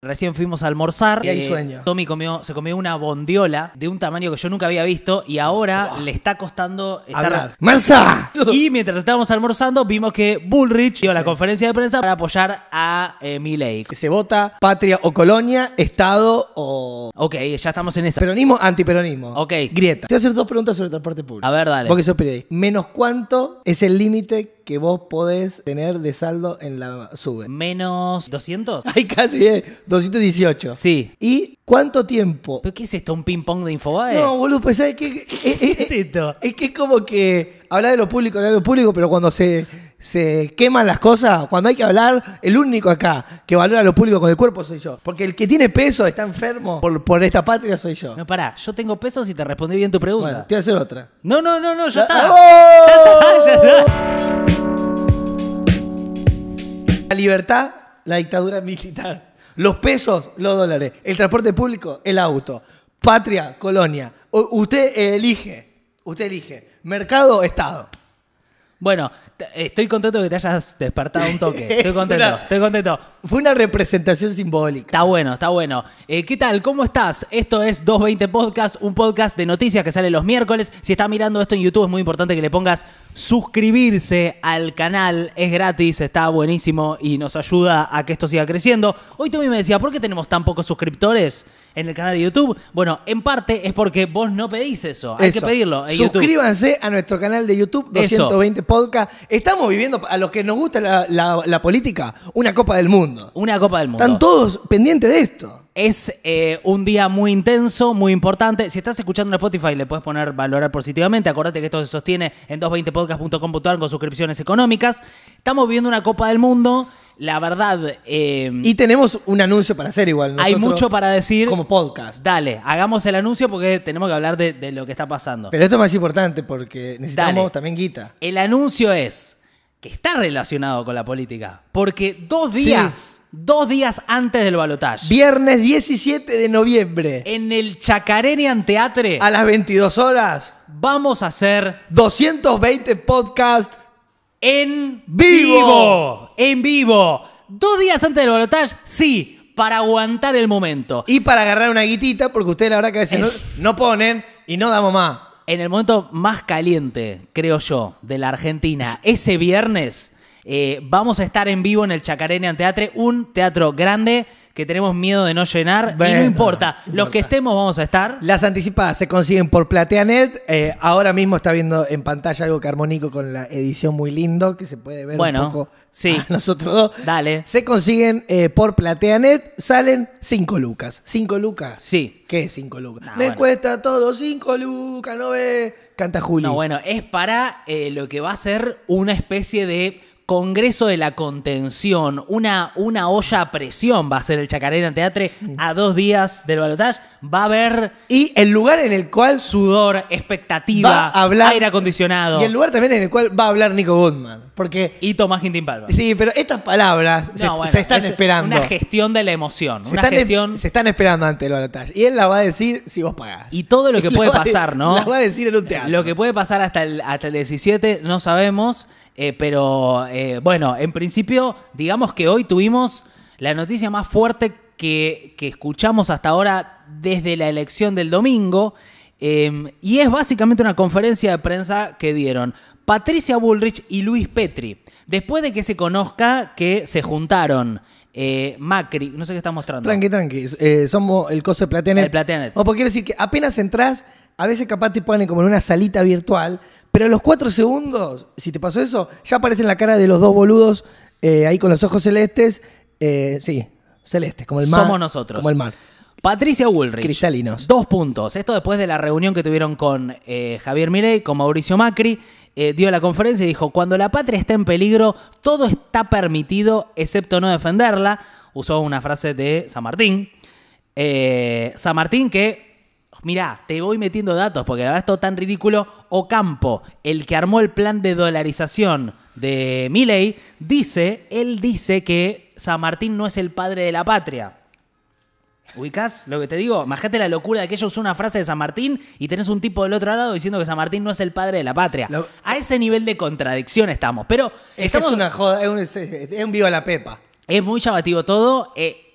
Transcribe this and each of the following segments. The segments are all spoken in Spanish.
Recién fuimos a almorzar. Y sueño. Tommy comió, se comió una bondiola de un tamaño que yo nunca había visto y ahora le está costando estar. ¡MARSA! Y mientras estábamos almorzando, vimos que Bullrich dio a la conferencia de prensa para apoyar a eh, Milley. Que se vota patria o colonia, estado o. Ok, ya estamos en esa. Peronismo, antiperonismo. Ok. Grieta. Te voy a hacer dos preguntas sobre transporte público. A ver, dale. Porque sos periodista. Menos cuánto es el límite que vos podés tener de saldo en la sube. Menos 200. hay casi, 218. Eh. Sí. Y ¿Cuánto tiempo? ¿Pero qué es esto? ¿Un ping-pong de Infobae? No, boludo, pues eh, qué? Es, eh, eh, esto? Es que es como que hablar de lo público, hablar de lo público, pero cuando se, se queman las cosas, cuando hay que hablar, el único acá que valora lo público con el cuerpo soy yo. Porque el que tiene peso, está enfermo por, por esta patria, soy yo. No, pará, yo tengo peso si te respondí bien tu pregunta. te voy a hacer otra. No, no, no, no, ya, está. ¡Oh! ya está. Ya está, La libertad, la dictadura militar. Los pesos, los dólares. El transporte público, el auto. Patria, colonia. usted elige. Usted elige. Mercado, Estado. Bueno, Estoy contento que te hayas despertado un toque. Estoy contento, estoy contento. Fue una representación simbólica. Está bueno, está bueno. Eh, ¿Qué tal? ¿Cómo estás? Esto es 220 Podcast, un podcast de noticias que sale los miércoles. Si estás mirando esto en YouTube, es muy importante que le pongas suscribirse al canal. Es gratis, está buenísimo y nos ayuda a que esto siga creciendo. Hoy tú me decías ¿por qué tenemos tan pocos suscriptores? en el canal de YouTube. Bueno, en parte es porque vos no pedís eso. Hay que pedirlo. Suscríbanse a nuestro canal de YouTube, 220 Podcasts. Podcast estamos viviendo, a los que nos gusta la, política, una Copa del Mundo. Una Copa del Mundo. Están todos pendientes de esto. Es eh, un día muy intenso, muy importante. Si estás escuchando en Spotify, le puedes poner valorar positivamente. Acordate que esto se sostiene en 220podcast.com.ar con suscripciones económicas. Estamos viviendo una Copa del Mundo la verdad. Em, y tenemos un anuncio para hacer igual. hay mucho para decir. Como podcast. Dale, hagamos el anuncio porque tenemos que hablar de, lo que está pasando. Pero esto es más importante porque necesitamos también guita. El anuncio es que está relacionado con la política. Porque dos días, dos días antes del balotaje. Viernes 17 de noviembre. En el Chacarenian Teatre. A las 22 horas. Vamos a hacer 220 podcasts en vivo. En vivo. Dos días antes del balotaje, sí, para aguantar el momento. Y para agarrar una guitita, porque ustedes la verdad que a no ponen y no damos más. En el momento más caliente, creo yo, de la Argentina, ese viernes eh, vamos a estar en vivo en el Chacarene Teatre, un teatro grande que tenemos miedo de no llenar. y no importa, los que estemos vamos a estar. Las anticipadas se consiguen por PlateaNet. Eh, ahora mismo está viendo en pantalla algo carmónico con la edición muy lindo que se puede ver bueno, un poco sí. nosotros dos. Dale. Se consiguen eh, por PlateaNet, salen 5 lucas. ¿Cinco lucas. Sí. ¿Qué es 5 lucas? Me cuesta todo cinco lucas, no ve. Canta Julio. No, bueno, es para lo que va a ser una especie de Congreso de la Contención, una, una olla a presión va a ser el Chacarera en Teatre a dos días del balotaje. Va a haber. Y el lugar en el cual. Sudor, expectativa, aire acondicionado. Y el lugar también en el cual va a hablar Nico Goodman. Porque, y Tomás Gintín Palma. Sí, pero estas palabras se, están esperando. Una gestión de la emoción. Se, una están, em- se están esperando ante el balotaje. Y él la va a decir si vos pagás. Y todo lo que puede pasar, ¿no? va a decir en un teatro. Lo que puede pasar hasta el, hasta el 17, no sabemos. Eh, pero eh, bueno, en principio, digamos que hoy tuvimos la noticia más fuerte que, escuchamos hasta ahora desde la elección del domingo. Em, y es básicamente una conferencia de prensa que dieron Patricia Bullrich y Luis Petri. Después de que se conozca que se juntaron eh, Macri, no sé qué está mostrando. Tranqui, tranqui. somos el coso de El O porque quiero decir que apenas entras, a veces capaz te ponen como en una salita virtual, pero los cuatro segundos, si te pasó eso, ya aparecen la cara de los dos boludos eh, ahí con los ojos celestes. Eh, sí, celestes, como el mar. Somos nosotros. Como el mar. Patricia Woolrich. Cristalinos. Dos puntos. Esto después de la reunión que tuvieron con eh, Javier Mirey, con Mauricio Macri. dio la conferencia y dijo, cuando la patria está en peligro, todo está permitido excepto no defenderla. Usó una frase de San Martín. San Martín que Mirá, te voy metiendo datos porque la verdad es todo tan ridículo. Ocampo, el que armó el plan de dolarización de Milley, dice, él dice que San Martín no es el padre de la patria. ¿Ubicás lo que te digo? Imagínate la locura de que ellos usó una frase de San Martín y tenés un tipo del otro lado diciendo que San Martín no es el padre de la patria. A ese nivel de contradicción estamos. Pero es, es una joda, es un, vivo un la pepa. Es muy llamativo todo. Eh,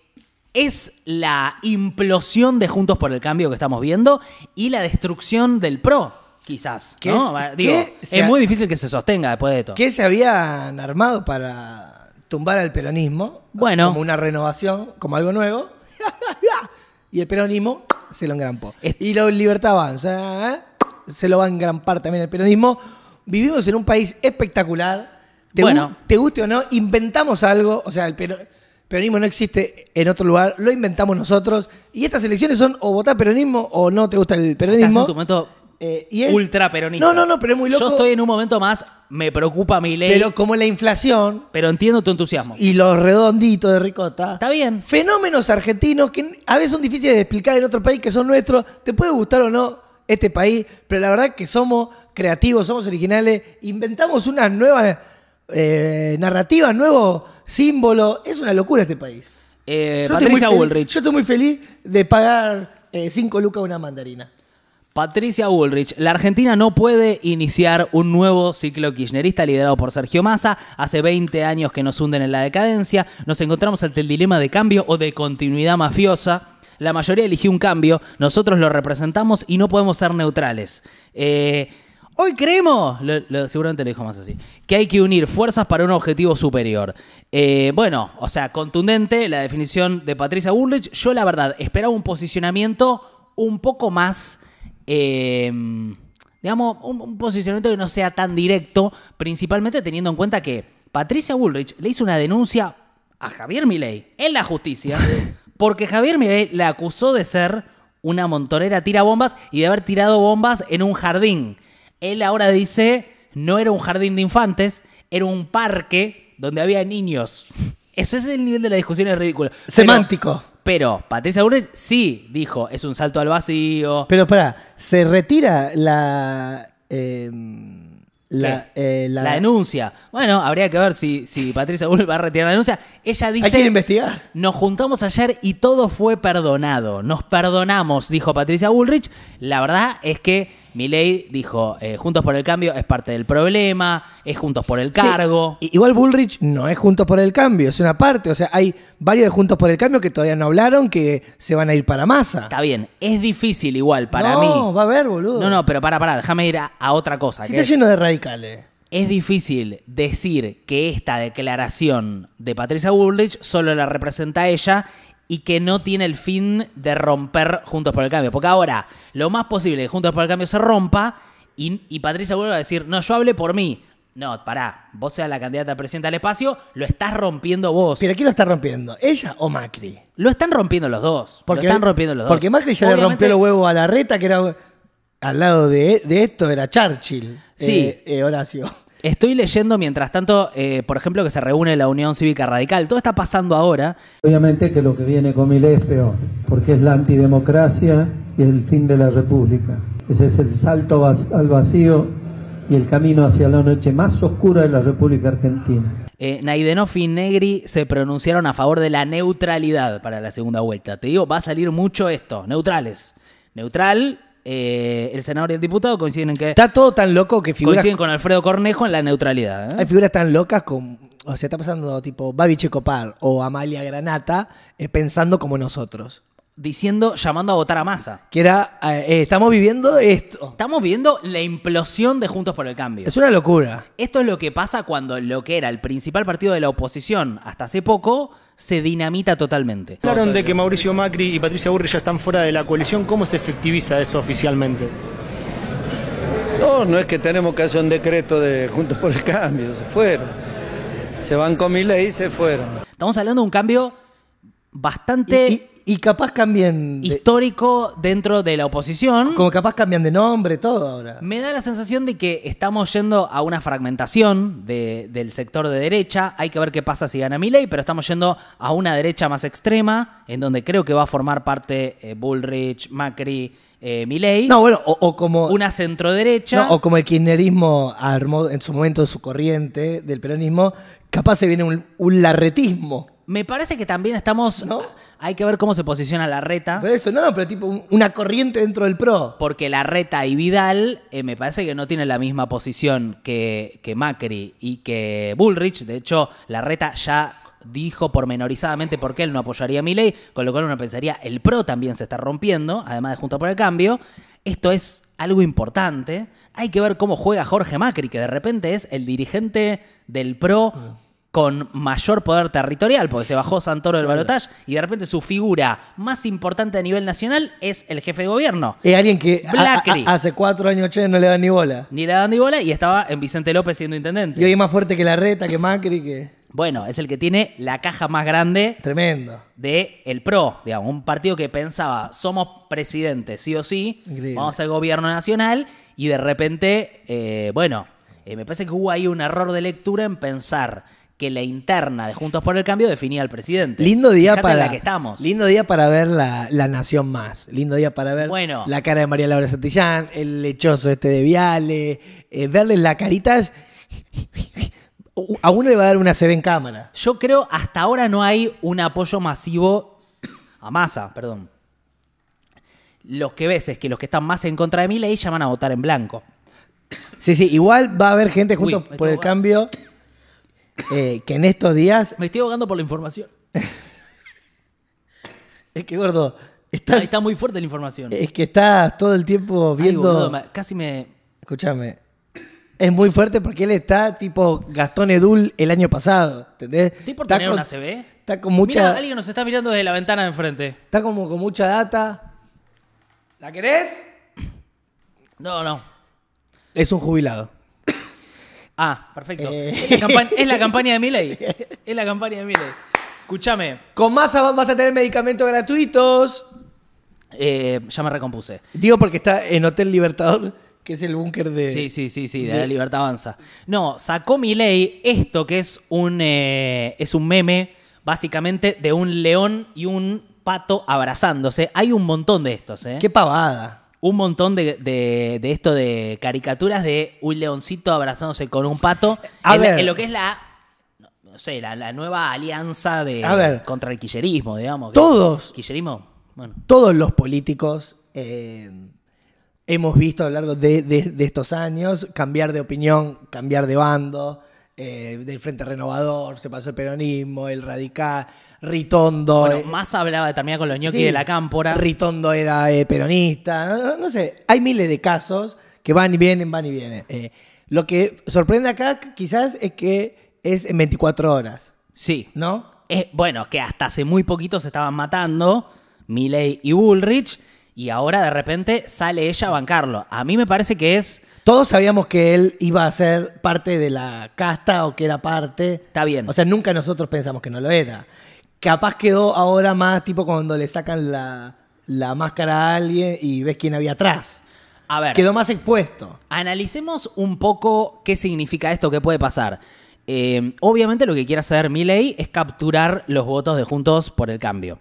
es la implosión de Juntos por el Cambio que estamos viendo y la destrucción del PRO, quizás. es, muy difícil que se sostenga después de todo. Que se habían armado para tumbar al peronismo? Bueno. Como una renovación, como algo nuevo. y el peronismo se lo engrampó. Y la libertad avanza. ¿eh? Se lo va a engrampar también el peronismo. Vivimos en un país espectacular. bueno. te guste o no, inventamos algo. O sea, el peronismo peronismo no existe en otro lugar, lo inventamos nosotros. Y estas elecciones son o votás peronismo o no te gusta el peronismo. Estás en tu momento eh, ultra peronista. No, no, no, pero es muy loco. Yo estoy en un momento más, me preocupa mi ley. Pero como la inflación. Pero entiendo tu entusiasmo. Y los redonditos de ricota. Está bien. Fenómenos argentinos que a veces son difíciles de explicar en otro país que son nuestros. Te puede gustar o no este país, pero la verdad que somos creativos, somos originales, inventamos unas nuevas eh, ...narrativa, nuevo símbolo... Es una locura este país. Eh, yo Patricia estoy yo estoy muy feliz de pagar 5 eh, lucas una mandarina. Patricia Woolrich... la Argentina no puede iniciar un nuevo ciclo kirchnerista liderado por Sergio Massa. Hace 20 años que nos hunden en la decadencia. Nos encontramos ante el dilema de cambio o de continuidad mafiosa. La mayoría eligió un cambio, nosotros lo representamos y no podemos ser neutrales. Eh, Hoy creemos, lo, seguramente lo dijo más así, que hay que unir fuerzas para un objetivo superior. Eh, bueno, o sea, contundente la definición de Patricia Bullrich. Yo la verdad esperaba un posicionamiento un poco más, em, digamos, un, posicionamiento que no sea tan directo, principalmente teniendo en cuenta que Patricia Bullrich le hizo una denuncia a Javier Milei en la justicia porque Javier Milei la acusó de ser una montonera tira bombas y de haber tirado bombas en un jardín. Él ahora dice, no era un jardín de infantes, era un parque donde había niños. Ese es el nivel de la discusión, es ridículo. Semántico. Pero, Patricia Ulrich, sí dijo, es un salto al vacío. Pero espera, se retira la... Em, eh, la, la... denuncia. Bueno, habría que ver si, si Patricia Ulrich va a retirar la denuncia. Ella dice. Hay que investigar. Nos juntamos ayer y todo fue perdonado. Nos perdonamos, dijo Patricia Ulrich. La verdad es que Milei dijo, eh, Juntos por el Cambio es parte del problema, es Juntos por el Cargo. Igual Bullrich no es Juntos por el Cambio, es una parte. O sea, hay varios de Juntos por el Cambio que todavía no hablaron, que se van a ir para masa. Está bien, es difícil igual para mí. No, va a haber, boludo. No, no, pero para, para, déjame ir a, otra cosa. está lleno de radicales. Es difícil decir que esta declaración de Patricia Bullrich solo la representa ella y que no tiene el fin de romper Juntos por el Cambio. Porque ahora, lo más posible que Juntos por el Cambio se rompa y, y Patricia vuelve a decir, no, yo hablé por mí. No, pará, vos seas la candidata a presidenta del espacio, lo estás rompiendo vos. ¿Pero quién lo está rompiendo? ¿Ella o Macri? Lo están rompiendo los dos. Porque, lo están rompiendo los dos. Porque Macri ya le rompió el huevo a la reta, que era al lado de, de esto, era Churchill. Sí. Eh, eh, Horacio. Estoy leyendo, mientras tanto, eh, por ejemplo, que se reúne la Unión Cívica Radical. Todo está pasando ahora. Obviamente que lo que viene con Milés es porque es la antidemocracia y el fin de la República. Ese es el salto al vacío y el camino hacia la noche más oscura de la República Argentina. Eh, Naidenoff y Negri se pronunciaron a favor de la neutralidad para la segunda vuelta. Te digo, va a salir mucho esto, neutrales. Neutral eh, el senador y el diputado coinciden en que. Está todo tan loco que figuras. Coinciden con Alfredo Cornejo en la neutralidad. ¿eh? Hay figuras tan locas como. O sea, está pasando tipo Babi Copal o Amalia Granata eh, pensando como nosotros diciendo, llamando a votar a masa. Que era, eh, eh, estamos viviendo esto. Estamos viviendo la implosión de Juntos por el Cambio. Es una locura. Esto es lo que pasa cuando lo que era el principal partido de la oposición hasta hace poco se dinamita totalmente. Hablaron de que Mauricio Macri y Patricia Burri ya están fuera de la coalición. ¿Cómo se efectiviza eso oficialmente? No, no es que tenemos que hacer un decreto de Juntos por el Cambio, se fueron. Se van con mi ley y se fueron. Estamos hablando de un cambio bastante y capaz cambian. histórico dentro de la oposición. como capaz cambian de nombre, todo ahora. Me da la sensación de que estamos yendo a una fragmentación del sector de derecha. Hay que ver qué pasa si gana Milley, pero estamos yendo a una derecha más extrema, en donde creo que va a formar parte eh, Bullrich, Macri, eh, No, bueno, o, como. una centroderecha. no, o como el kirchnerismo armó en su momento su corriente del peronismo, capaz se viene un, un larretismo. Me parece que también estamos. Hay que ver cómo se posiciona la reta. Pero eso, no, pero tipo una corriente dentro del pro. Porque la reta y Vidal eh, me parece que no tienen la misma posición que, Macri y que Bullrich. De hecho, la reta ya dijo pormenorizadamente por qué él no apoyaría a ley con lo cual uno pensaría, el PRO también se está rompiendo, además de Junto por el Cambio. Esto es algo importante. Hay que ver cómo juega Jorge Macri, que de repente es el dirigente del PRO con mayor poder territorial, porque se bajó Santoro del balotaje y de repente su figura más importante a nivel nacional es el jefe de gobierno. Es alguien que hace cuatro años no le dan ni bola. Ni le dan ni bola y estaba en Vicente López siendo intendente. Y hoy es más fuerte que la reta, que Macri, que... Bueno, es el que tiene la caja más grande. Tremendo. De el PRO, digamos, un partido que pensaba, somos presidente sí o sí, vamos al gobierno nacional y de repente, eh, bueno, eh, me parece que hubo ahí un error de lectura en pensar que la interna de Juntos por el Cambio definía al presidente. Lindo día para. la que estamos. Lindo día para ver la, Nación Más. Lindo día para ver la cara de María Laura Santillán, el lechoso este de Viale, eh, verles las caritas. A uno le va a dar una CB en cámara. Yo creo hasta ahora no hay un apoyo masivo a masa, perdón. Los que veces que los que están más en contra de mi ya llaman a votar en blanco. Sí, sí, igual va a haber gente junto por el cambio eh, que en estos días... Me estoy ahogando por la información. es que, gordo, está muy fuerte la información. Es que estás todo el tiempo viendo... casi me... Escúchame. Es muy fuerte porque él está tipo Gastón Edul el año pasado, ¿entendés? está con, una Está con mucha... alguien nos está mirando desde la ventana de enfrente. Está como con mucha data. ¿La querés? No, no. Es un jubilado. Ah, perfecto. Es la campaña de Miley. Es la campaña de Miley. Escúchame. Con más vas a tener medicamentos gratuitos. Eh, ya me recompuse. Digo porque está en Hotel Libertador, que es el búnker de. Sí, sí, sí, sí, de, la Libertad Avanza. No, sacó Miley esto que es un, eh, es un meme, básicamente, de un león y un pato abrazándose. Hay un montón de estos, ¿eh? Qué pavada un montón de, de, esto de caricaturas de un leoncito abrazándose con un pato. A en, ver. lo que es la no sé, la, la, nueva alianza de contra el quillerismo, digamos. Todos. Todos los políticos eh, hemos visto a lo largo de, de, estos años cambiar de opinión, cambiar de bando, eh, del Frente Renovador, se pasó el peronismo, el radical. Ritondo. Eh, más hablaba de con los ñoquis de la cámpora. Ritondo era eh, peronista. No, sé, hay miles de casos que van y vienen, van y vienen. Eh, lo que sorprende acá quizás es que es en 24 horas. Sí. ¿No? bueno, que hasta hace muy poquito se estaban matando Miley y Bullrich y ahora de repente sale ella a bancarlo. A mí me parece que es... Todos sabíamos que él iba a ser parte de la casta o que era parte. Está bien. O sea, nunca nosotros pensamos que no lo era. Capaz quedó ahora más tipo cuando le sacan la, la máscara a alguien y ves quién había atrás. A ver. Quedó más expuesto. Analicemos un poco qué significa esto, qué puede pasar. Eh, obviamente lo que quiere hacer Milley es capturar los votos de Juntos por el Cambio.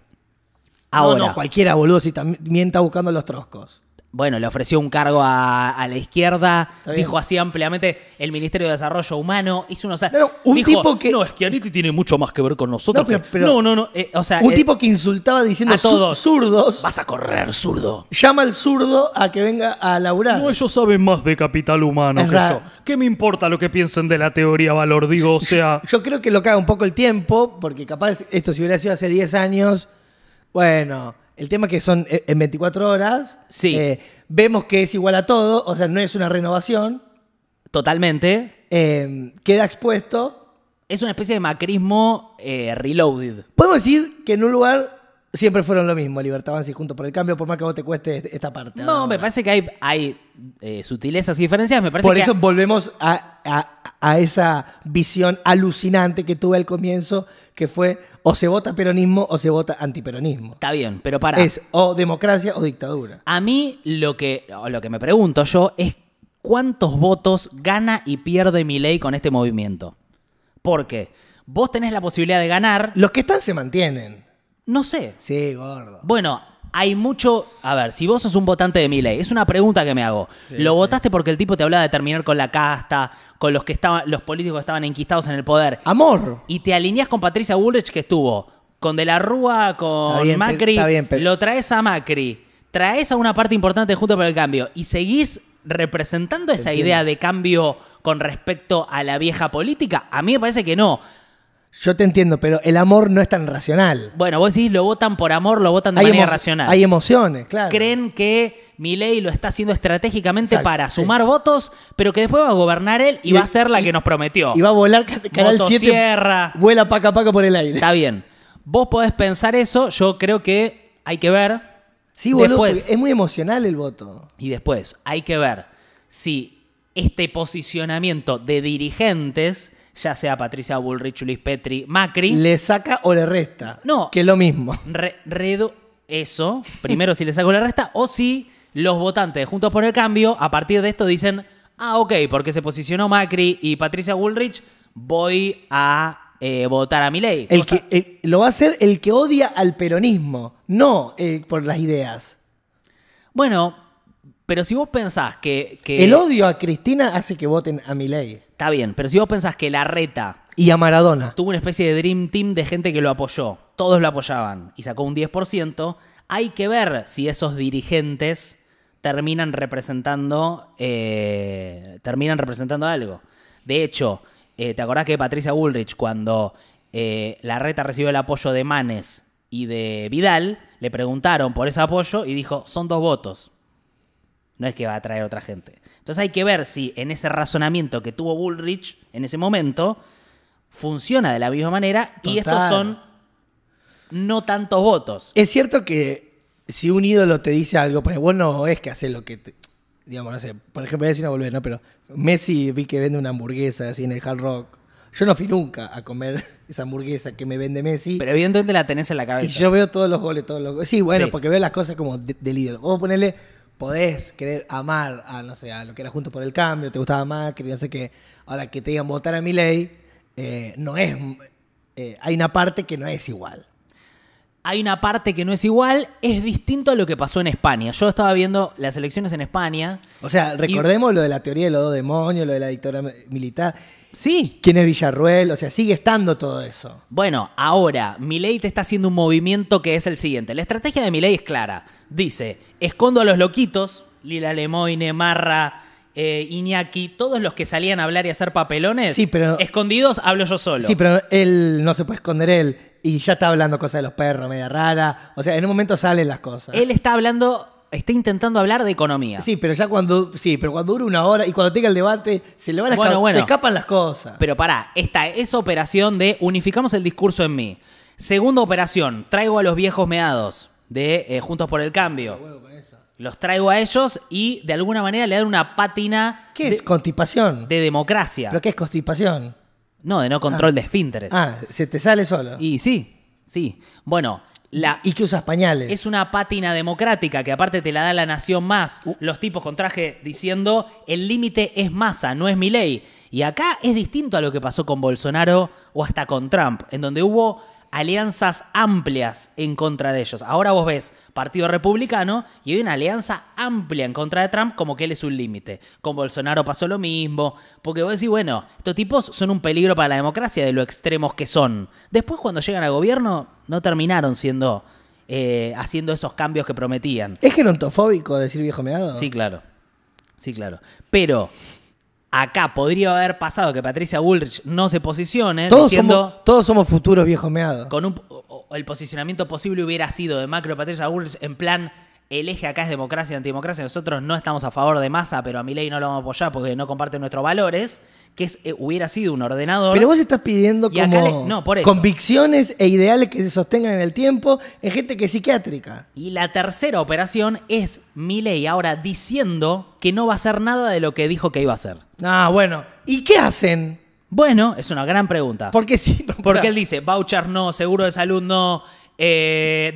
Ahora. No, cualquiera, boludo, si también está buscando los troscos bueno, le ofreció un cargo a, la izquierda, dijo así ampliamente el Ministerio de Desarrollo Humano, hizo unos... No, un tipo que... No, tiene mucho más que ver con nosotros. No, no, no, eh, o sea, un eh, tipo que insultaba diciendo a todos, zurdos. Vas a correr, zurdo. Llama al zurdo a que venga a laburar. No, ellos saben más de capital humano que yo. ¿Qué me importa lo que piensen de la teoría valor? Digo, o sea... Yo, yo creo que lo caga un poco el tiempo, porque capaz esto si hubiera sido hace 10 años, bueno el tema que son eh, en 24 horas. Sí. Eh, vemos que es igual a todo, o sea, no es una renovación. Totalmente. Em, queda expuesto. Es una especie de macrismo eh, reloaded. Podemos decir que en un lugar Siempre fueron lo mismo, Libertad y Juntos por el Cambio, por más que vos te cueste esta parte. No, me parece que hay, eh, sutilezas y diferencias. Me parece por eso volvemos a, esa visión alucinante que tuve al comienzo, que fue o se vota peronismo o se vota antiperonismo. Está bien, pero para. Es o democracia o dictadura. A mí lo que, lo que me pregunto yo es cuántos votos gana y pierde mi ley con este movimiento. Porque vos tenés la posibilidad de ganar. Los que están se mantienen. No sé. Sí, gordo. Bueno, hay mucho. A ver, si vos sos un votante de ley, es una pregunta que me hago. ¿Lo votaste porque el tipo te hablaba de terminar con la casta, con los que estaban, los políticos que estaban enquistados en el poder? Amor. Y te alineás con Patricia Bullrich, que estuvo con De la Rúa, con Macri. Está bien, Lo traes a Macri, traes a una parte importante junto para el cambio y seguís representando esa idea de cambio con respecto a la vieja política. A mí me parece que no. Yo te entiendo, pero el amor no es tan racional. Bueno, vos decís, lo votan por amor, lo votan de manera racional. Hay emociones, claro. Creen que Milei lo está haciendo estratégicamente para sumar votos, pero que después va a gobernar él y, va a ser la que nos prometió. Y va a volar Canal 7. Vuela paca paca por el aire. Está bien. Vos podés pensar eso, yo creo que hay que ver. Sí, boludo, es muy emocional el voto. Y después, hay que ver si este posicionamiento de dirigentes ya sea Patricia Bullrich, Luis Petri, Macri. Le saca o le resta. No. Que es lo mismo. redo eso. Primero si le saco o le resta. O si los votantes Juntos por el Cambio, a partir de esto, dicen: Ah, ok, porque se posicionó Macri y Patricia Bullrich, voy a. Eh, votar a mi ley. El que, lo va a hacer el que odia al peronismo, no eh, por las ideas. Bueno, pero si vos pensás que, que, El odio a Cristina hace que voten a mi ley. Está bien, pero si vos pensás que la reta Y a Maradona. tuvo una especie de Dream Team de gente que lo apoyó, todos lo apoyaban y sacó un 10%, hay que ver si esos dirigentes terminan representando, eh, terminan representando algo. De hecho, eh, ¿te acordás que Patricia Bullrich, cuando eh, la reta recibió el apoyo de Manes y de Vidal, le preguntaron por ese apoyo y dijo, son dos votos. No es que va a traer otra gente. Entonces hay que ver si en ese razonamiento que tuvo Bullrich en ese momento funciona de la misma manera y estos son no tantos votos. Es cierto que si un ídolo te dice algo, pues vos no es que hace lo que te, digamos, no sé, por ejemplo, decir volver, Pero Messi vi que vende una hamburguesa así en el Hard Rock. Yo no fui nunca a comer esa hamburguesa que me vende Messi. Pero evidentemente la tenés en la cabeza. Y yo veo todos los goles, todos los goles. Sí, bueno, porque veo las cosas como del ídolo. a ponerle podés querer amar a, no sé, a lo que era Junto por el Cambio, te gustaba Macri, no sé qué. Ahora que te digan votar a mi ley, eh, no es. Eh, hay una parte que no es igual. Hay una parte que no es igual, es distinto a lo que pasó en España. Yo estaba viendo las elecciones en España. O sea, recordemos lo de la teoría de los dos demonios, lo de la dictadura militar. Sí. ¿Quién es Villarruel? O sea, sigue estando todo eso. Bueno, ahora, Milei te está haciendo un movimiento que es el siguiente. La estrategia de Milei es clara. Dice, escondo a los loquitos, Lila Lemoyne, Marra, eh, Iñaki, todos los que salían a hablar y a hacer papelones, sí, pero, escondidos hablo yo solo. Sí, pero él no se puede esconder él y ya está hablando cosas de los perros, media rara. O sea, en un momento salen las cosas. Él está hablando está intentando hablar de economía. Sí, pero ya cuando. Sí, pero cuando dura una hora y cuando tenga el debate, se le van a Se escapan las cosas. Pero pará, esta es operación de unificamos el discurso en mí. Segunda operación, traigo a los viejos meados de eh, Juntos por el Cambio. Los traigo a ellos y de alguna manera le dan una pátina. ¿Qué es constipación? De democracia. ¿Pero qué es constipación? No, de no control ah. de esfínteres. Ah, se te sale solo. Y sí, sí. Bueno, la, y que usas pañales. Es una pátina democrática que aparte te la da la nación más. Uh. Los tipos con traje diciendo el límite es masa, no es mi ley. Y acá es distinto a lo que pasó con Bolsonaro o hasta con Trump, en donde hubo alianzas amplias en contra de ellos. Ahora vos ves Partido Republicano y hay una alianza amplia en contra de Trump como que él es un límite. Con Bolsonaro pasó lo mismo, porque vos decís, bueno, estos tipos son un peligro para la democracia de lo extremos que son. Después cuando llegan al gobierno no terminaron siendo... Eh, haciendo esos cambios que prometían. ¿Es gerontofóbico decir viejo meado? Sí, claro. Sí, claro. Pero Acá podría haber pasado que Patricia Bullrich no se posicione. Todos, somos, todos somos futuros viejo meado. Con un, el posicionamiento posible hubiera sido de Macro Patricia Bullrich en plan el eje acá es democracia y antidemocracia. Nosotros no estamos a favor de masa, pero a mi ley no lo vamos a apoyar porque no comparten nuestros valores que eh, hubiera sido un ordenador. Pero vos estás pidiendo como convicciones e ideales que se sostengan en el tiempo en gente que es psiquiátrica. Y la tercera operación es y ahora diciendo que no va a hacer nada de lo que dijo que iba a hacer. Ah, bueno. ¿Y qué hacen? Bueno, es una gran pregunta. Porque sí. Porque él dice, voucher no, seguro de salud no, eh,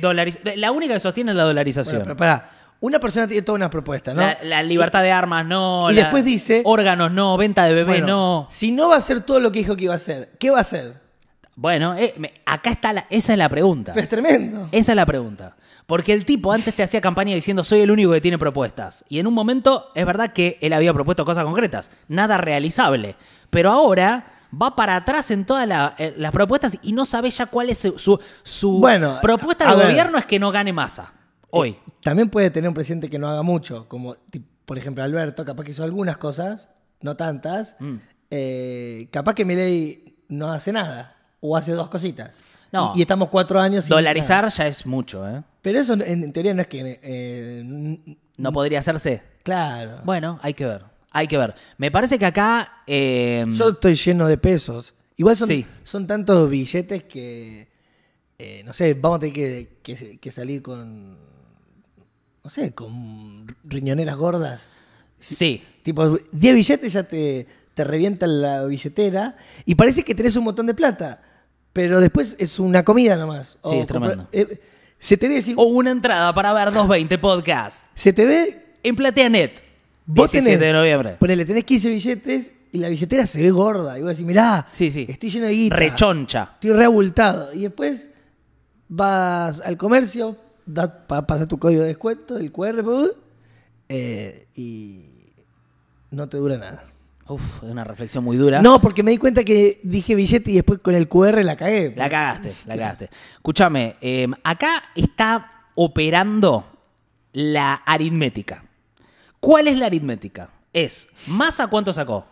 La única que sostiene es la dolarización. pero una persona tiene todas unas propuestas, ¿no? La, libertad de armas no. Y después dice. Órganos no, venta de bebés, no. Si no va a hacer todo lo que dijo que iba a hacer, ¿qué va a hacer? Bueno, eh, acá está la, esa es la pregunta. es tremendo. Esa es la pregunta. Porque el tipo antes te hacía campaña diciendo soy el único que tiene propuestas. Y en un momento es verdad que él había propuesto cosas concretas, nada realizable. Pero ahora va para atrás en todas eh, las propuestas y no sabe ya cuál es su, su propuesta de gobierno es que no gane masa. Eh, Hoy. también puede tener un presidente que no haga mucho, como por ejemplo Alberto, capaz que hizo algunas cosas, no tantas. Mm. Eh, capaz que Miley no hace nada, o hace dos cositas. No. Y, estamos cuatro años Dolarizar ya es mucho, ¿eh? Pero eso en, teoría no es que... Eh, no podría hacerse. Claro. Bueno, hay que ver. Hay que ver. Me parece que acá... Em, Yo estoy lleno de pesos. Igual son, son tantos billetes que... no sé, vamos a tener que salir con no sé, con riñoneras gordas. Sí. Tipo, 10 billetes ya te, te revientan la billetera y parece que tenés un montón de plata, pero después es una comida nomás. Sí, es tremendo. Eh, se te ve... así. o una entrada para ver 220 podcast. Se te ve... En PlateaNet. Vos 17 de noviembre. Ponele, tenés 15 billetes y la billetera se ve gorda. Y vos decís, mirá, estoy lleno de guita. Rechoncha. Estoy reabultado. Y después vas al comercio, da, pasa tu código de descuento, el QR, eh, y no te dura nada. Uf, es una reflexión muy dura. No, porque me di cuenta que dije billete y después con el QR la cagué. La cagaste, la cagaste. Escúchame, em, acá está operando la aritmética. ¿Cuál es la aritmética? Es, ¿más a cuánto sacó?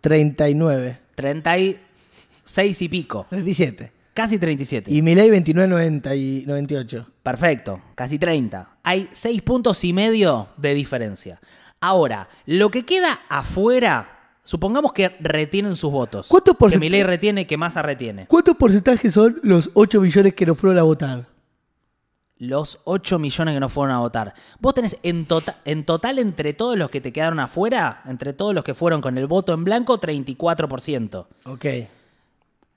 39. 36 y pico. 37. Casi 37. Y Milei 29, 90 y 98. Perfecto, casi 30. Hay 6 puntos y medio de diferencia. Ahora, lo que queda afuera, supongamos que retienen sus votos. ¿Cuántos Que ley retiene, que Massa retiene. ¿Cuántos porcentajes son los 8 millones que no fueron a votar? Los 8 millones que no fueron a votar. Vos tenés en, total en total entre todos los que te quedaron afuera, entre todos los que fueron con el voto en blanco, 34%. Ok.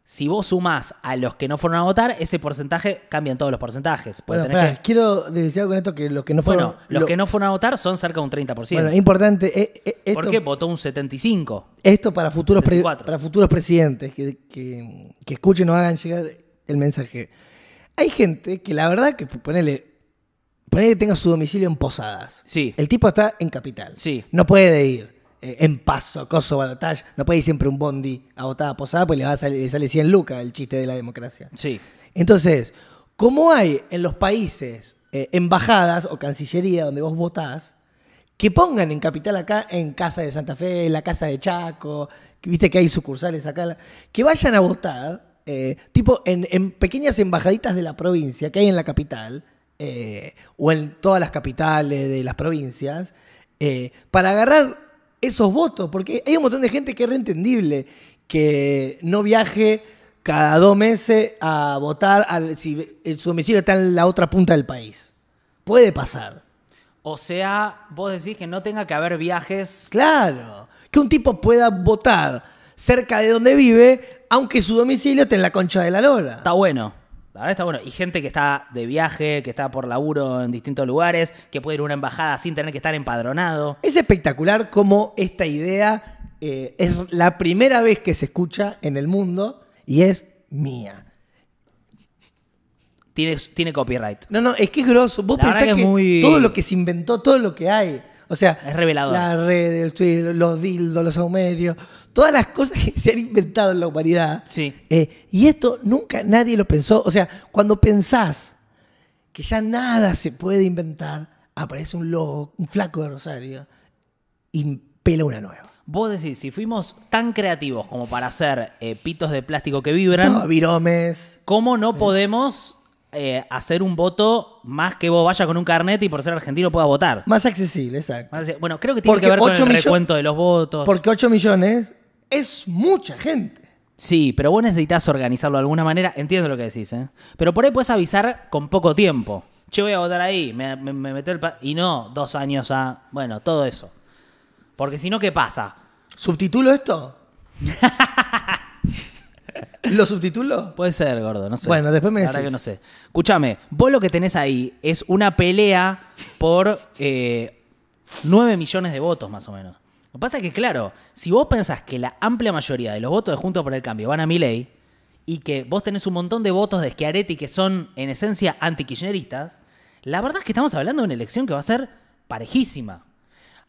Si vos sumás a los que no fueron a votar, ese porcentaje cambian todos los porcentajes. Bueno, Quiero decir algo con esto que los que no fueron... Bueno, los que no fueron a votar son cerca de un 30%. Bueno, importante... Eh, eh, ¿Por qué votó un 75%? Esto para futuros, para futuros presidentes que, que, que escuchen o hagan llegar el mensaje. Hay gente que la verdad que ponele, ponele que tenga su domicilio en Posadas. Sí. El tipo está en Capital. Sí. No puede ir. Eh, en paso, coso, balotage. No puede ir siempre un bondi a votar a posada porque le, va sale 100 lucas el chiste de la democracia. Sí. Entonces, como hay en los países eh, embajadas o cancillería donde vos votás, que pongan en capital acá, en Casa de Santa Fe, en la Casa de Chaco, que viste que hay sucursales acá, que vayan a votar, eh, tipo en, pequeñas embajaditas de la provincia que hay en la capital, o en todas las capitales de las provincias, para agarrar esos votos, porque hay un montón de gente que es reentendible que no viaje cada dos meses a votar si su domicilio está en la otra punta del país. Puede pasar. O sea, vos decís que no tenga que haber viajes. Claro, que un tipo pueda votar cerca de donde vive, aunque su domicilio esté en la concha de la Lola. Está bueno bueno. Y gente que está de viaje, que está por laburo en distintos lugares, que puede ir a una embajada sin tener que estar empadronado. Es espectacular cómo esta idea eh, es la primera vez que se escucha en el mundo y es mía. Tiene, tiene copyright. No, no, es que es grosso. Vos pensás que, todo lo que se inventó, todo lo que hay o sea, es revelador. La red, el Twitter, los dildos, los aumerios, todas las cosas que se han inventado en la humanidad. Sí. Eh, y esto nunca nadie lo pensó. O sea, cuando pensás que ya nada se puede inventar, aparece un logo, un flaco de Rosario, y pela una nueva. Vos decís, si fuimos tan creativos como para hacer eh, pitos de plástico que vibran. viromes. ¿Cómo no eh. podemos eh, hacer un voto más que vos vaya con un carnet y por ser argentino pueda votar. Más accesible, exacto. Bueno, creo que tiene que ver con el recuento de los votos. Porque 8 millones es mucha gente. Sí, pero vos necesitas organizarlo de alguna manera. Entiendo lo que decís, ¿eh? Pero por ahí puedes avisar con poco tiempo. Che, voy a votar ahí, me, me, el... Y no dos años a... Bueno, todo eso. Porque si no, ¿qué pasa? ¿Subtitulo esto? ¿Lo subtitulo? Puede ser, gordo, no sé. Bueno, después me dice. Ahora que no sé. Escúchame, vos lo que tenés ahí es una pelea por eh, nueve 9 millones de votos, más o menos. Lo que pasa es que, claro, si vos pensás que la amplia mayoría de los votos de Juntos por el Cambio van a mi ley y que vos tenés un montón de votos de Schiaretti que son, en esencia, anti-kirchneristas, la verdad es que estamos hablando de una elección que va a ser parejísima.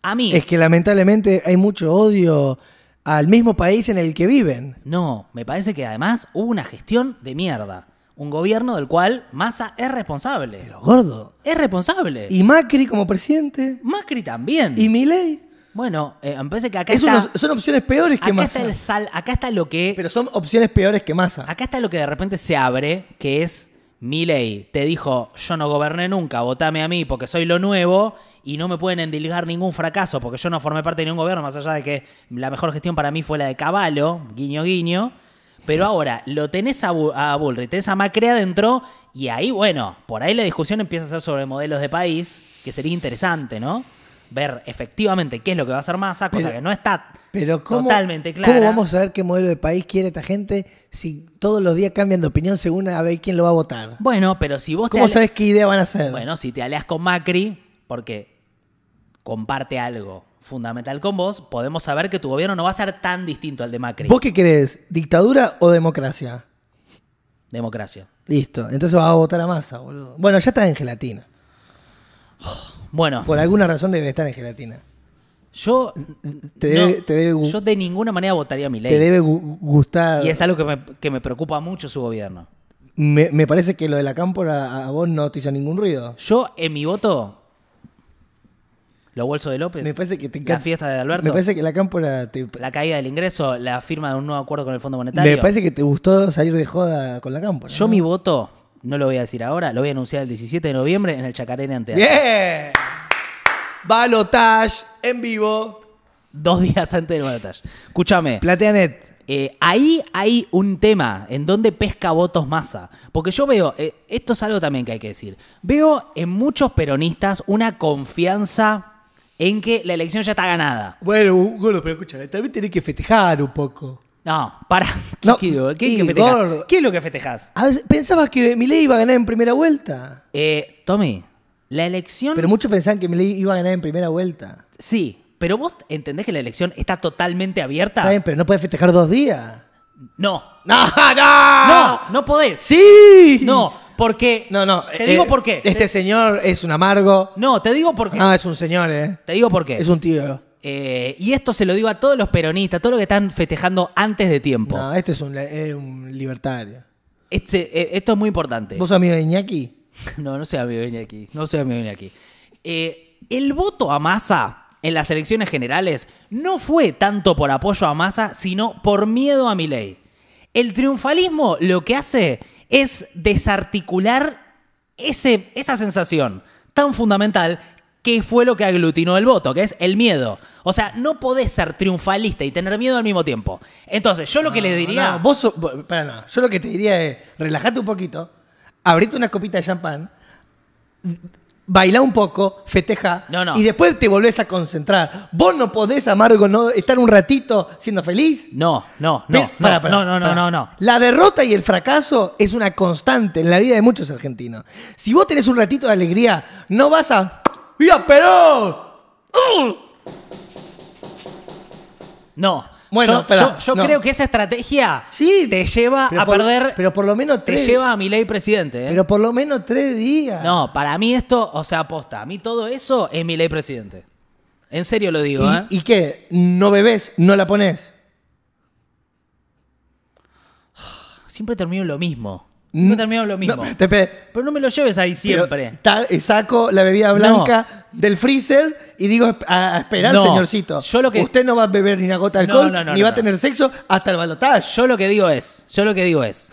A mí. Es que lamentablemente hay mucho odio al mismo país en el que viven. No, me parece que además hubo una gestión de mierda. Un gobierno del cual Massa es responsable. Pero gordo. Es responsable. ¿Y Macri como presidente? Macri también. ¿Y Milei? Bueno, eh, me parece que acá está, son opciones peores que acá Está sal, acá está lo que... Pero son opciones peores que Massa. Acá está lo que de repente se abre, que es Milei te dijo, yo no goberné nunca, votame a mí porque soy lo nuevo, y no me pueden endilgar ningún fracaso, porque yo no formé parte de ningún gobierno, más allá de que la mejor gestión para mí fue la de Caballo, guiño guiño. Pero ahora, lo tenés a, Bullrich, tenés a Macri adentro, y ahí, bueno, por ahí la discusión empieza a ser sobre modelos de país, que sería interesante, ¿no? Ver efectivamente qué es lo que va a hacer Massa, cosa que no está pero totalmente clara. ¿Cómo vamos a ver qué modelo de país quiere esta gente si todos los días cambian de opinión según a ver quién lo va a votar? Bueno, pero si vos. ¿Cómo sabés sabes qué idea van a hacer? Bueno, si te aleas con Macri, porque comparte algo fundamental con vos, podemos saber que tu gobierno no va a ser tan distinto al de Macri. ¿Vos qué querés? ¿Dictadura o democracia? Democracia. Listo. Entonces vas a votar a masa, boludo. Bueno, ya está en gelatina. Bueno. Por alguna razón debe estar en gelatina. Yo, yo de ninguna manera votaría a mi ley. Te debe gustar. Y es algo que me, preocupa mucho su gobierno. Me, me, parece que lo de la cámpora a vos no te hizo ningún ruido. Yo en mi voto los bolsos de López. Me parece que te encanta. La fiesta de Alberto. Me parece que la cámpora te... La caída del ingreso, la firma de un nuevo acuerdo con el Fondo Monetario. Me parece que te gustó salir de joda con la cámpora. Yo mi voto, no lo voy a decir ahora, lo voy a anunciar el 17 de noviembre en el Chacarene ante ¡Bien! Balotage en vivo. Dos días antes del balotage. Escúchame. Plateanet. Eh, ahí hay un tema en donde pesca votos masa. Porque yo veo, eh, esto es algo también que hay que decir, veo en muchos peronistas una confianza en que la elección ya está ganada. Bueno, Gordo, pero escúchame, también tenés que festejar un poco. No, para. ¿Qué, es lo que festejás? ¿Pensabas que Milei iba a ganar en primera vuelta? Eh, Tommy, la elección. Pero muchos pensaban que Milei iba a ganar en primera vuelta. Sí, pero vos entendés que la elección está totalmente abierta. Está bien, pero no podés festejar dos días. No. ¡No, no! No, no podés. ¡Sí! No, porque. No, no. Te digo eh, por qué. Este señor es un amargo. No, te digo por qué. Ah, es un señor, ¿eh? Te digo por qué. Es un tío. Eh, y esto se lo digo a todos los peronistas, todos los que están festejando antes de tiempo. No, este es un, libertario. Este, eh, esto es muy importante. ¿Vos amigo de Iñaki? No, no soy amigo de Iñaki. No soy amigo de Iñaki. el voto a Massa en las elecciones generales no fue tanto por apoyo a Massa, sino por miedo a mi ley. El triunfalismo lo que hace es desarticular esa sensación tan fundamental que fue lo que aglutinó el voto, que es el miedo. O sea, no podés ser triunfalista y tener miedo al mismo tiempo. Entonces, yo lo que le diría... No, vos, yo lo que te diría es, relájate un poquito, abrite una copita de champán, baila un poco, festeja, y después te volvés a concentrar. Vos no podés, Amargo, no estar un ratito siendo feliz. No, no, no. no, no, no, no, La derrota y el fracaso es una constante en la vida de muchos argentinos. Si vos tenés un ratito de alegría, no vas a. ¡Ya, pero! No. Bueno, yo, creo que esa estrategia sí, te lleva a perder. Pero por lo menos Te lleva a mi ley presidente. ¿eh? Pero por lo menos tres días. No, para mí esto, o sea, aposta. A mí todo eso es mi ley presidente. En serio lo digo, ¿Y, ¿eh? ¿Y qué? ¿No bebés? ¿No la pones? Siempre termino lo mismo. No mm. termino lo mismo. pero, no me lo lleves ahí siempre. Eh, saco la bebida blanca del freezer y digo a, esperar, señorcito. Usted no va a beber ni una gota de alcohol, ni va a tener sexo hasta el balotaje. Yo lo que digo es, yo lo que digo es,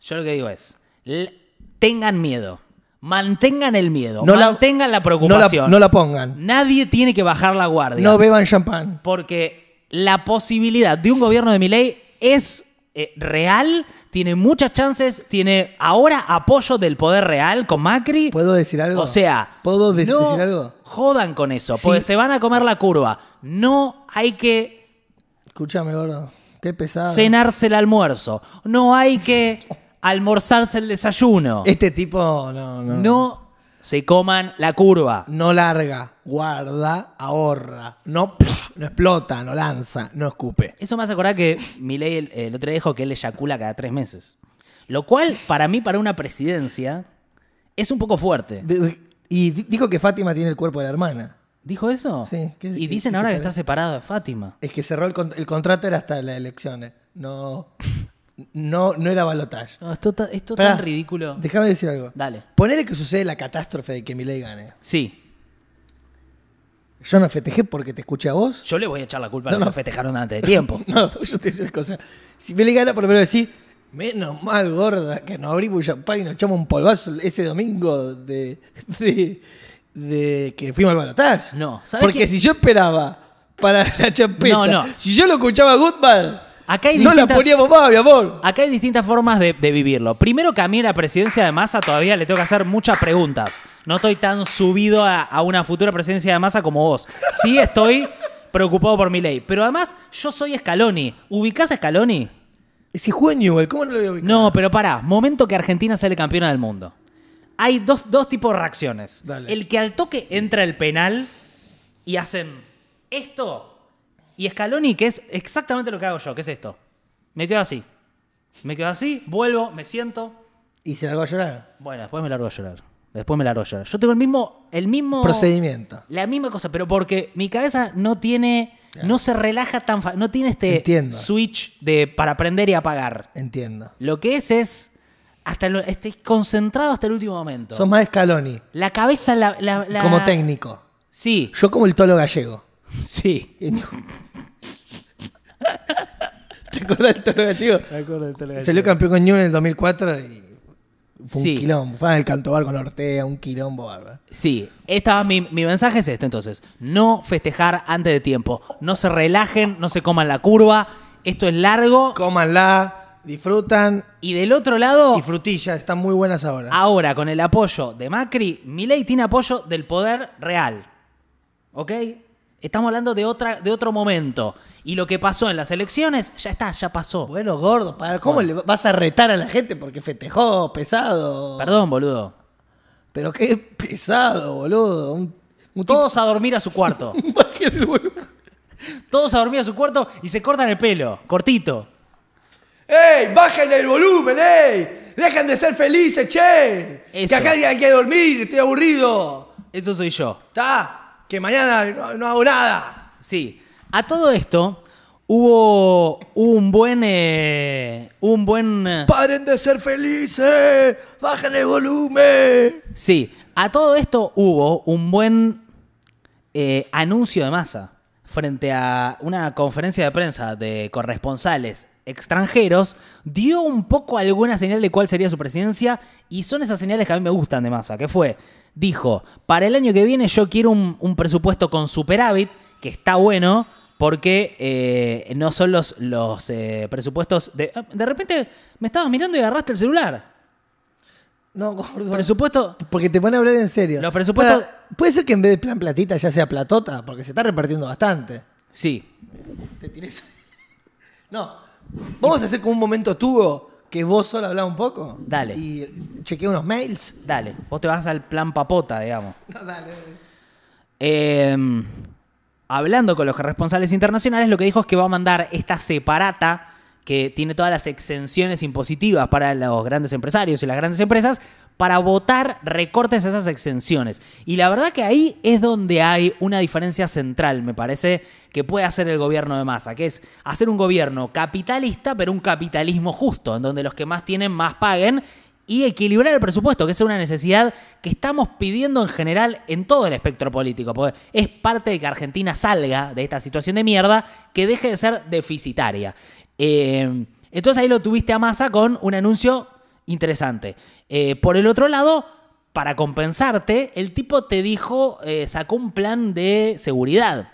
yo lo que digo es, tengan miedo. Mantengan el miedo, mantengan la, preocupación. No la, no la pongan. Nadie tiene que bajar la guardia. No beban champán. Porque la posibilidad de un gobierno de mi ley es eh, real, tiene muchas chances, tiene ahora apoyo del poder real con Macri. ¿Puedo decir algo? O sea, ¿puedo decir algo? Jodan con eso, porque se van a comer la curva. No hay que. Escúchame, gordo. Qué pesado. Cenarse el almuerzo. No hay que almorzarse el desayuno. Este tipo, no. No se coman la curva. No larga guarda, ahorra. No, no explota, no lanza, no escupe. Eso me hace acordar que Milei el, otro día dijo que él eyacula cada tres meses. Lo cual, para mí, para una presidencia, es un poco fuerte. Y dijo que Fátima tiene el cuerpo de la hermana. ¿Dijo eso? Sí. y dicen ahora que está separada Fátima. Es que cerró el, contrato era hasta las elecciones. No, no, no era balotaje. esto, es tota-, tan ridículo. Déjame decir algo. Dale. Ponele que sucede la catástrofe de que Milei gane. Sí. Yo no festejé porque te escuché a vos. Yo le voy a echar la culpa no, a los no. que festejaron antes de tiempo. no, yo te digo cosas. Si me le gana, por lo menos decir, menos mal, gorda, que nos abrimos champán y nos echamos un polvazo ese domingo de, de, de que fuimos al balotaje. No, ¿sabes Porque si yo esperaba para la champeta, no, no. si yo lo escuchaba a Goodman Acá hay distintas, no la poníamos más, amor. Acá hay distintas formas de, vivirlo. Primero que a mí la presidencia de masa todavía le tengo que hacer muchas preguntas. No estoy tan subido a, una futura presidencia de masa como vos. Sí estoy preocupado por mi ley. Pero además, yo soy Scaloni. ¿Ubicás a Scaloni? Ese jueño, ¿cómo no lo voy a ubicar? No, pero pará. Momento que Argentina sale campeona del mundo. Hay dos, dos tipos de reacciones. El que al toque entra el penal y hacen esto y Scaloni, que es exactamente lo que hago yo, que es esto. Me quedo así. Me quedo así, vuelvo, me siento. ¿Y se largo a llorar? Bueno, después me largo a llorar. Después me largo a llorar. Yo tengo el mismo, el mismo. Procedimiento. La misma cosa, pero porque mi cabeza no tiene. No se relaja tan fácil. No tiene este switch de para prender y apagar. Entiendo. Lo que es es. Hasta este, concentrado hasta el último momento. Sos más Scaloni. La cabeza Como técnico. Sí. Yo como el tolo gallego. Sí. ¿Te acuerdas del toro chico? Me acuerdo del toro Salió campeón con Newell en el 2004 y fue un quilombo. Fue en el Cantobar con Ortega, un quilombo barba. Sí, mi, mensaje es este entonces. No festejar antes de tiempo. No se relajen, no se coman la curva. Esto es largo. Cómanla, disfrutan Y del otro lado, y están muy buenas ahora. ahora con el apoyo de Macri, Milei tiene apoyo del poder real. ¿Ok? Estamos hablando de, otra, de otro momento. Y lo que pasó en las elecciones, ya está, ya pasó. Bueno, gordo, ¿cómo le vas a retar a la gente porque festejó pesado? Perdón, boludo. Pero qué pesado, boludo. Todos a dormir a su cuarto. Todos a dormir a su cuarto y se cortan el pelo, cortito. ¡Ey! ¡Bajen el volumen, ey! ¡Dejen de ser felices, che! Que acá hay que dormir, estoy aburrido. Eso soy yo. ¿Está? que mañana no, hago nada. Sí. A todo esto, hubo un buen. Eh, un buen. Eh, ¡Paren de ser felices! ¡Bajen el volumen! Sí, a todo esto hubo un buen eh, anuncio de masa frente a una conferencia de prensa de corresponsales extranjeros, dio un poco alguna señal de cuál sería su presidencia y son esas señales que a mí me gustan de masa, que fue dijo, para el año que viene yo quiero un, presupuesto con superávit, que está bueno, porque eh, no son los, los eh, presupuestos de... Ah, de repente me estabas mirando y agarraste el celular. No, gordo. Presupuesto. Porque te van a hablar en serio. Los presupuestos. puede ser que en vez de plan platita ya sea platota, porque se está repartiendo bastante. Sí. Te No. Vamos a hacer como un momento tuvo que vos solo hablás un poco. Dale. Y chequeé unos mails. Dale. Vos te vas al plan papota, digamos. dale. Em, hablando con los responsables internacionales, lo que dijo es que va a mandar esta separata que tiene todas las exenciones impositivas para los grandes empresarios y las grandes empresas para votar recortes a esas exenciones. Y la verdad que ahí es donde hay una diferencia central, me parece, que puede hacer el gobierno de masa, que es hacer un gobierno capitalista, pero un capitalismo justo, en donde los que más tienen más paguen y equilibrar el presupuesto, que es una necesidad que estamos pidiendo en general en todo el espectro político, es parte de que Argentina salga de esta situación de mierda, que deje de ser deficitaria. Eh, entonces ahí lo tuviste a masa con un anuncio interesante. Eh, por el otro lado, para compensarte, el tipo te dijo, eh, sacó un plan de seguridad.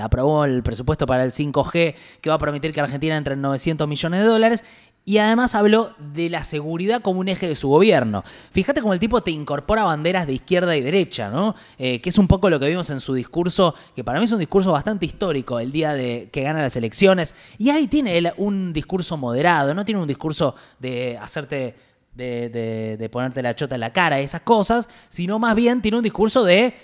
aprobó el presupuesto para el 5G que va a permitir que Argentina entre en 900 millones de dólares y además habló de la seguridad como un eje de su gobierno. Fíjate cómo el tipo te incorpora banderas de izquierda y derecha, ¿no? Eh, que es un poco lo que vimos en su discurso, que para mí es un discurso bastante histórico, el día de que gana las elecciones. Y ahí tiene un discurso moderado, no tiene un discurso de hacerte de, de, de, ponerte la chota en la cara, esas cosas, sino más bien tiene un discurso de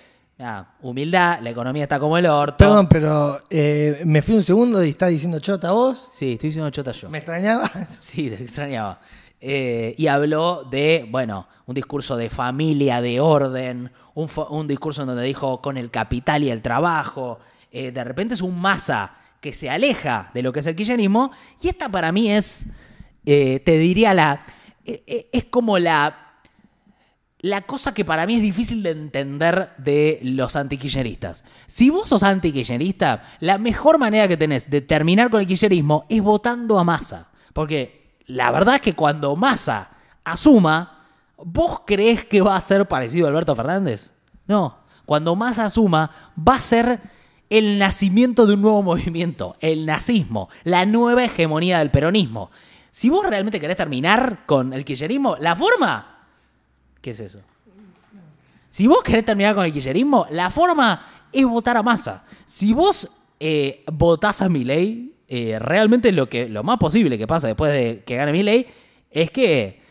humildad, la economía está como el orto. Perdón, pero eh, me fui un segundo y está diciendo chota vos. Sí, estoy diciendo chota yo. ¿Me extrañabas? Sí, te extrañaba. Eh, y habló de, bueno, un discurso de familia, de orden, un, discurso donde dijo con el capital y el trabajo. Eh, de repente es un masa que se aleja de lo que es el kirchnerismo. Y esta para mí es, te diría, la es como la la cosa que para mí es difícil de entender de los antiquilleristas. Si vos sos antiquillerista, la mejor manera que tenés de terminar con el quillerismo es votando a Massa. Porque la verdad es que cuando Massa asuma, ¿vos creés que va a ser parecido a Alberto Fernández? No. Cuando Massa asuma, va a ser el nacimiento de un nuevo movimiento, el nazismo, la nueva hegemonía del peronismo. Si vos realmente querés terminar con el quillerismo, la forma ¿Qué es eso? Si vos querés terminar con el kirchnerismo, la forma es votar a masa. Si vos eh, votás a mi ley, eh, realmente lo, que, lo más posible que pasa después de que gane mi ley es que,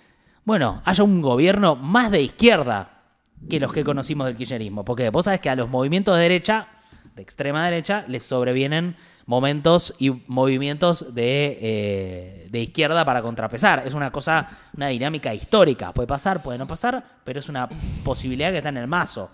bueno, haya un gobierno más de izquierda que los que conocimos del kirchnerismo. Porque vos sabés que a los movimientos de derecha, de extrema derecha, les sobrevienen momentos y movimientos eh, de, izquierda para contrapesar. Es una cosa, una dinámica histórica. Puede pasar, puede no pasar, pero es una posibilidad que está en el mazo.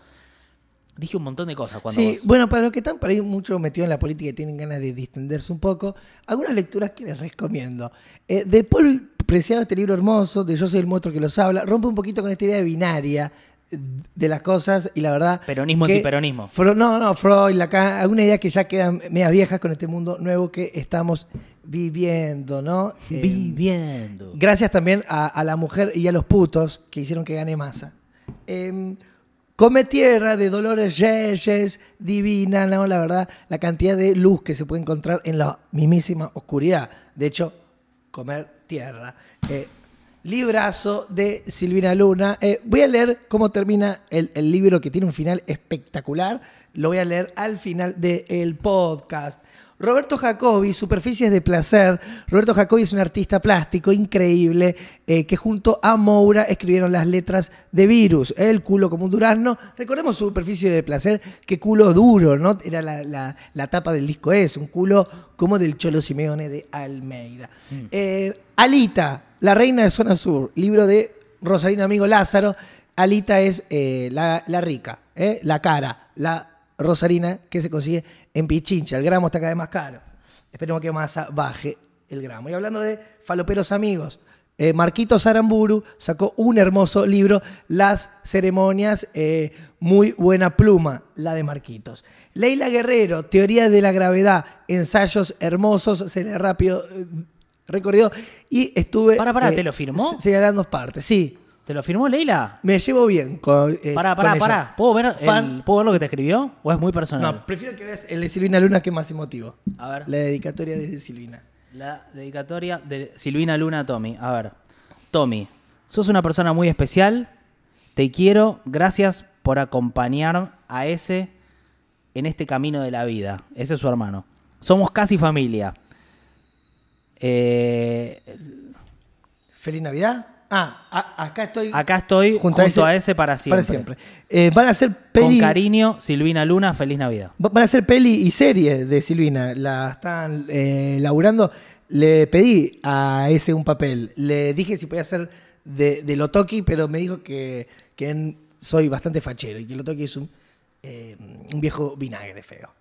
Dije un montón de cosas cuando. Sí, bueno, para los que están por ahí mucho metidos en la política y tienen ganas de distenderse un poco, algunas lecturas que les recomiendo. Eh, de Paul Preciado, este libro hermoso, de Yo soy el monstruo que los habla, rompe un poquito con esta idea binaria de las cosas y la verdad... Peronismo, y antiperonismo. Fro, no, no, Freud, Lacan, alguna idea que ya quedan medias viejas con este mundo nuevo que estamos viviendo, ¿no? Eh, viviendo. Gracias también a, la mujer y a los putos que hicieron que gane masa. Em, Come Tierra de Dolores Yeyes, divina, ¿no? La verdad, la cantidad de luz que se puede encontrar en la mismísima oscuridad. De hecho, comer tierra. Eh, Librazo de Silvina Luna. Eh, voy a leer cómo termina el, libro que tiene un final espectacular. Lo voy a leer al final del podcast. Roberto Jacobi, Superficies de Placer. Roberto Jacobi es un artista plástico increíble eh, que junto a Moura escribieron las letras de Virus, el culo como un durazno. Recordemos Superficies de Placer, que culo duro, ¿no? Era la, tapa del disco es, un culo como del Cholo Simeone de Almeida. Mm. Eh, Alita, la Reina de Zona Sur, libro de Rosalina Amigo Lázaro. Alita es eh, la, rica, eh, la cara, la Rosalina que se consigue en Pichincha. El gramo está cada vez más caro. Esperemos que más baje el gramo. Y hablando de faloperos amigos, eh, Marquitos Aramburu sacó un hermoso libro, Las ceremonias, muy buena pluma, la de Marquitos. Leila Guerrero, Teoría de la Gravedad, ensayos hermosos, se rápido recorrido. Y estuve. Para, para, eh, ¿te lo firmó? señalando partes, sí. ¿Te lo firmó Leila? Me llevo bien con. Eh, pará, pará, pará. ¿Puedo ver, lo que te escribió? ¿O es muy personal? No, prefiero que veas el de Silvina Luna, que es más emotivo. A ver. La dedicatoria de Silvina. La dedicatoria de Silvina Luna a Tommy. A ver. Tommy, sos una persona muy especial. Te quiero. Gracias por acompañar a ese en este camino de la vida. Ese es su hermano. Somos casi familia. Eh, ¿Feliz Navidad? Ah, acá estoy. Acá estoy junto, a, ese, para siempre. Eh, van a hacer peli. Con cariño, Silvina Luna, feliz Navidad. Van a hacer peli y serie de Silvina. La están eh, laburando. Le pedí a ese un papel. Le dije si podía hacer de, Lotoki, pero me dijo que, soy bastante fachero y que Lotoki es un, viejo vinagre feo.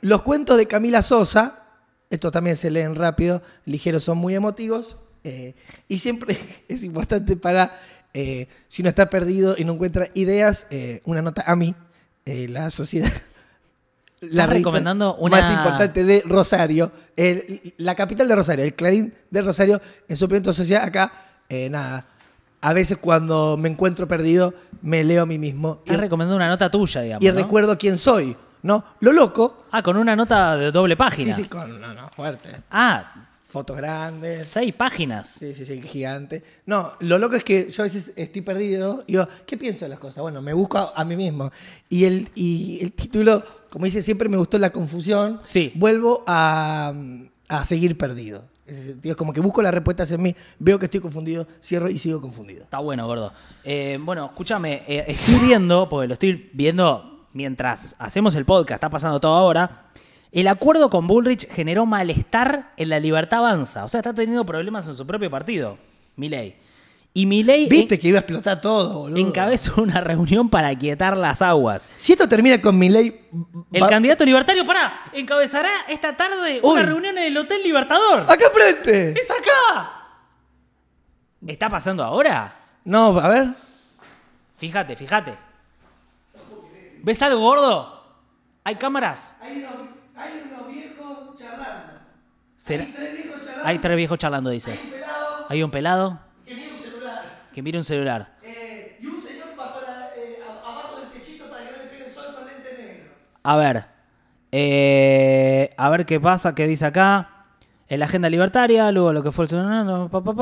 Los cuentos de Camila Sosa estos también se leen rápido, ligeros, son muy emotivos. Eh, y siempre es importante para, eh, si uno está perdido y no encuentra ideas, eh, una nota a mí, la sociedad. La recomendando una... más importante de Rosario, la capital de Rosario, el Clarín de Rosario, en su proyecto social acá, nada. A veces cuando me encuentro perdido, me leo a mí mismo. Y recomiendo una nota tuya, digamos. Y recuerdo quién soy. ¿no? Lo loco. Ah, con una nota de doble página. Sí, sí, con no, no, fuerte. Ah. Fotos grandes. Seis páginas. Sí, sí, sí, gigante. No, lo loco es que yo a veces estoy perdido y digo, ¿qué pienso de las cosas? Bueno, me busco a, mí mismo. Y el, el título, como dice, siempre me gustó la confusión. Sí. Vuelvo a, seguir perdido. Es como que busco las respuestas en mí, veo que estoy confundido, cierro y sigo confundido. Está bueno, gordo. Eh, bueno, escúchame, eh, estoy viendo, porque lo estoy viendo mientras hacemos el podcast, está pasando todo ahora, el acuerdo con Bullrich generó malestar en la libertad avanza. O sea, está teniendo problemas en su propio partido, Milei. Y Milei. Viste que iba a explotar todo, boludo. Encabezó una reunión para quietar las aguas. Si esto termina con Milei. El candidato libertario, pará, encabezará esta tarde una reunión en el Hotel Libertador. ¡Acá enfrente! ¡Es acá! ¿Está pasando ahora? No, a ver. Fíjate, fíjate. ¿Ves algo gordo? ¿Hay cámaras? Hay unos, viejos charlando. ¿Será? Hay tres viejos charlando. Hay tres viejos charlando, dice. Hay un pelado. Hay un pelado. Que mire un celular. Que mire un celular. Eh, y un señor bajo eh, abajo del techito para que no le pegue el sol con negro. A ver. Eh, a ver qué pasa, qué dice acá. En la agenda libertaria, luego lo que fue el celular. No, papá,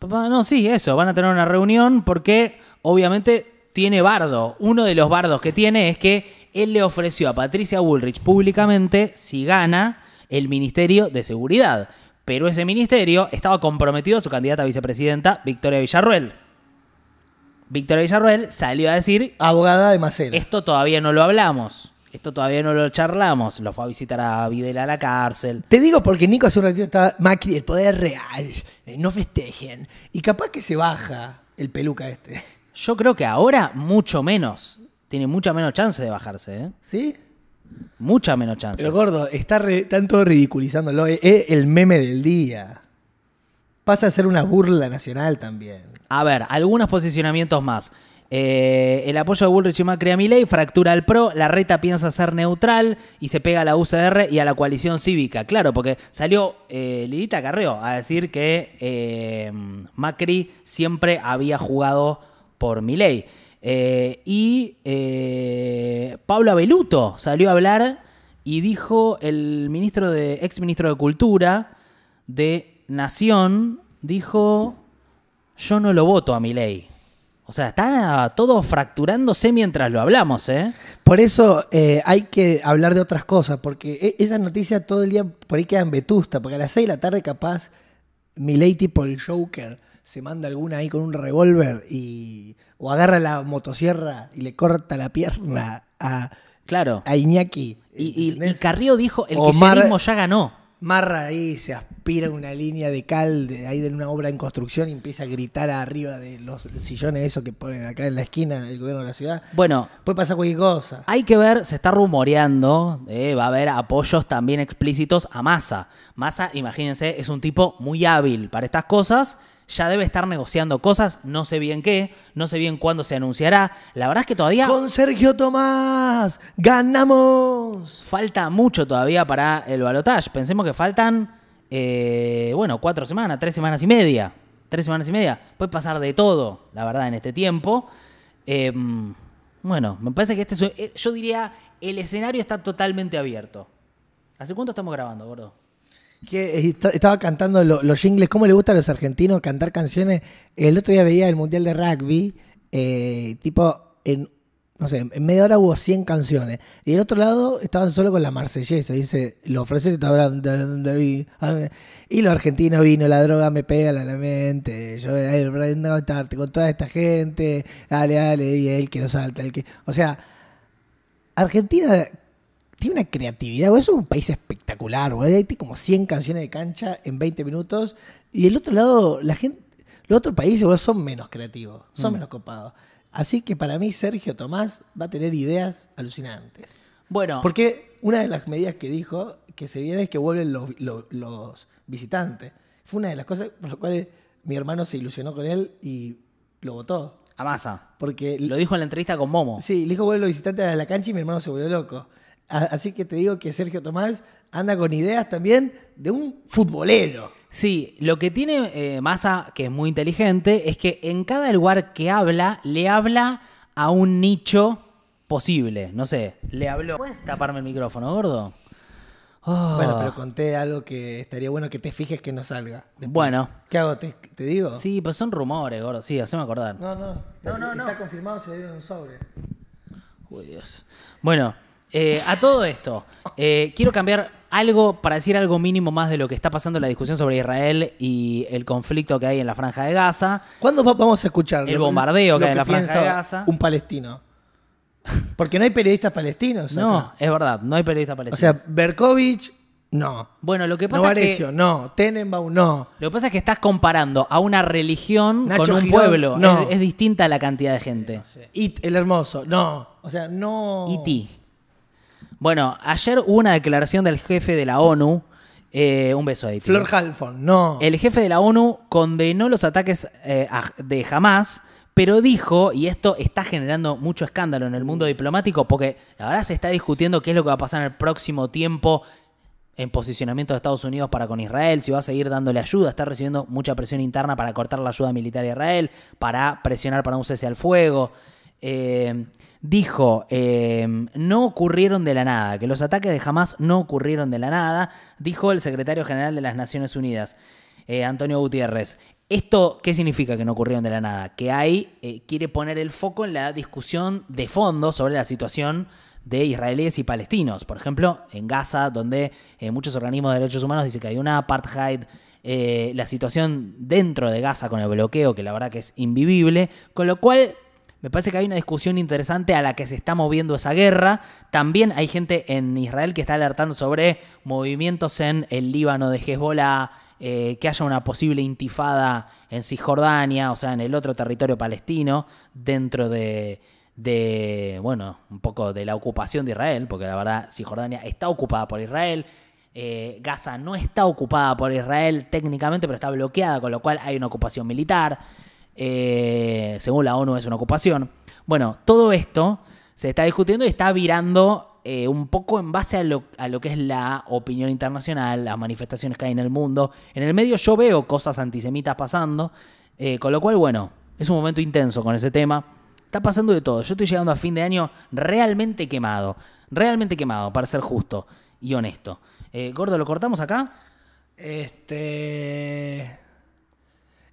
papá. No, sí, eso. Van a tener una reunión porque, obviamente, tiene bardo. Uno de los bardos que tiene es que él le ofreció a Patricia Bullrich públicamente si gana el Ministerio de Seguridad. Pero ese ministerio estaba comprometido a su candidata a vicepresidenta, Victoria Villarruel. Victoria Villarruel salió a decir... Abogada de Macero. Esto todavía no lo hablamos. Esto todavía no lo charlamos. Lo fue a visitar a Videla a la cárcel. Te digo porque Nico hace un ratito Macri, el poder real. Eh, no festejen. Y capaz que se baja el peluca este. Yo creo que ahora mucho menos. Tiene mucha menos chance de bajarse, ¿eh? ¿Sí? Mucha menos chance. Pero gordo, está todos tanto ridiculizándolo. Es el meme del día. Pasa a ser una burla nacional también. A ver, algunos posicionamientos más. Eh, el apoyo de Bullrich y Macri a Milei fractura al PRO, la reta piensa ser neutral y se pega a la UCR y a la coalición cívica. Claro, porque salió eh, Carreo a decir que eh, Macri siempre había jugado por mi ley. Eh, y eh, Pablo Abeluto salió a hablar y dijo el ministro de, ex ministro de Cultura de Nación, dijo, yo no lo voto a mi ley. O sea, está todo fracturándose mientras lo hablamos, ¿eh? Por eso hay que hablar de otras cosas, porque e, esas noticias todo el día por ahí quedan vetusta, porque a las 6 de la tarde capaz mi ley tipo el Joker se manda alguna ahí con un revólver y. o agarra la motosierra y le corta la pierna a. Claro. A Iñaki. Y, y, Carrillo dijo: el mismo ya ganó. Marra ahí se aspira una línea de calde de ahí de una obra en construcción y empieza a gritar arriba de los sillones esos que ponen acá en la esquina del gobierno de la ciudad. Bueno, puede pasar cualquier cosa. Hay que ver, se está rumoreando, eh, va a haber apoyos también explícitos a Massa. Massa, imagínense, es un tipo muy hábil para estas cosas ya debe estar negociando cosas, no sé bien qué, no sé bien cuándo se anunciará. La verdad es que todavía... Con Sergio Tomás, ganamos. Falta mucho todavía para el balotaje. Pensemos que faltan, eh, bueno, cuatro semanas, tres semanas y media. Tres semanas y media. Puede pasar de todo, la verdad, en este tiempo. Em, bueno, me parece que este... Eh, yo diría, el escenario está totalmente abierto. ¿Hace cuánto estamos grabando, gordo? que eh, estaba cantando los jingles. ¿Cómo le gusta a los argentinos cantar canciones? El otro día veía el Mundial de Rugby, eh, tipo, en, no sé, en media hora hubo 100 canciones. Y del otro lado estaban solo con la marsellesa. Dice, los franceses estaban... Y los argentinos vino, la droga me pega la mente. Yo, no, con toda esta gente. Dale, dale, y él que no salta. El que... O sea, Argentina tiene una creatividad, güey. Es un país espectacular, güey. Hay como 100 canciones de cancha en 20 minutos. Y el otro lado, la gente, los otros países, güey, son menos creativos, son mm. menos copados. Así que para mí, Sergio Tomás va a tener ideas alucinantes. Bueno. Porque una de las medidas que dijo que se viene es que vuelven los, visitantes. Fue una de las cosas por las cuales mi hermano se ilusionó con él y lo votó. A masa. Porque. Lo dijo en la entrevista con Momo. Sí, le dijo vuelven los visitantes a la cancha y mi hermano se volvió loco. Así que te digo que Sergio Tomás anda con ideas también de un futbolero. Sí, lo que tiene masa eh, Massa, que es muy inteligente, es que en cada lugar que habla, le habla a un nicho posible. No sé, le habló. ¿Puedes taparme el micrófono, gordo? Ah. Bueno, pero conté algo que estaría bueno que te fijes que no salga. Bueno. ¿Qué hago? ¿Te, digo? Sí, pero son rumores, gordo. Sí, haceme acordar. No, no. No, no, no. Está confirmado, se dieron un sobre. Joder, Dios. Bueno, eh, a todo esto, eh, quiero cambiar algo para decir algo mínimo más de lo que está pasando en la discusión sobre Israel y el conflicto que hay en la Franja de Gaza. ¿Cuándo vamos a escuchar El bombardeo que hay en la Franja de Gaza. un palestino? Porque no hay periodistas palestinos. No, es verdad, no hay periodistas palestinos. O sea, Berkovich, no. bueno, lo que pasa es que no. Tenenbaum, no. lo que pasa es que estás comparando a una religión con un pueblo. no. Es, distinta la cantidad de gente. It, el hermoso, no. O sea, no. Y ti. Bueno, ayer hubo una declaración del jefe de la ONU. Eh, un beso ahí. Flor Halfon, no. El jefe de la ONU condenó los ataques eh, de Hamas, pero dijo, y esto está generando mucho escándalo en el mundo diplomático, porque la verdad se está discutiendo qué es lo que va a pasar en el próximo tiempo en posicionamiento de Estados Unidos para con Israel, si va a seguir dándole ayuda, está recibiendo mucha presión interna para cortar la ayuda militar a Israel, para presionar para un cese al fuego. Eh, dijo, em, no ocurrieron de la nada, que los ataques de Hamas no ocurrieron de la nada, dijo el secretario general de las Naciones Unidas, eh, Antonio Gutiérrez. ¿Esto qué significa que no ocurrieron de la nada? Que ahí eh, quiere poner el foco en la discusión de fondo sobre la situación de israelíes y palestinos. Por ejemplo, en Gaza, donde eh, muchos organismos de derechos humanos dicen que hay una apartheid, la situación dentro de Gaza con el bloqueo, que la verdad que es invivible, con lo cual me parece que hay una discusión interesante a la que se está moviendo esa guerra. También hay gente en Israel que está alertando sobre movimientos en el Líbano de Hezbollah, eh, que haya una posible intifada en Cisjordania, o sea, en el otro territorio palestino, dentro de, bueno, un poco de la ocupación de Israel, porque la verdad Cisjordania está ocupada por Israel. Eh, Gaza no está ocupada por Israel técnicamente, pero está bloqueada, con lo cual hay una ocupación militar. Eh, según la ONU es una ocupación. Bueno, todo esto se está discutiendo y está virando eh, un poco en base a lo, que es la opinión internacional, las manifestaciones que hay en el mundo. En el medio yo veo cosas antisemitas pasando, eh, con lo cual, bueno, es un momento intenso con ese tema. Está pasando de todo. Yo estoy llegando a fin de año realmente quemado, realmente quemado, para ser justo y honesto. Gordo, ¿lo cortamos acá? Este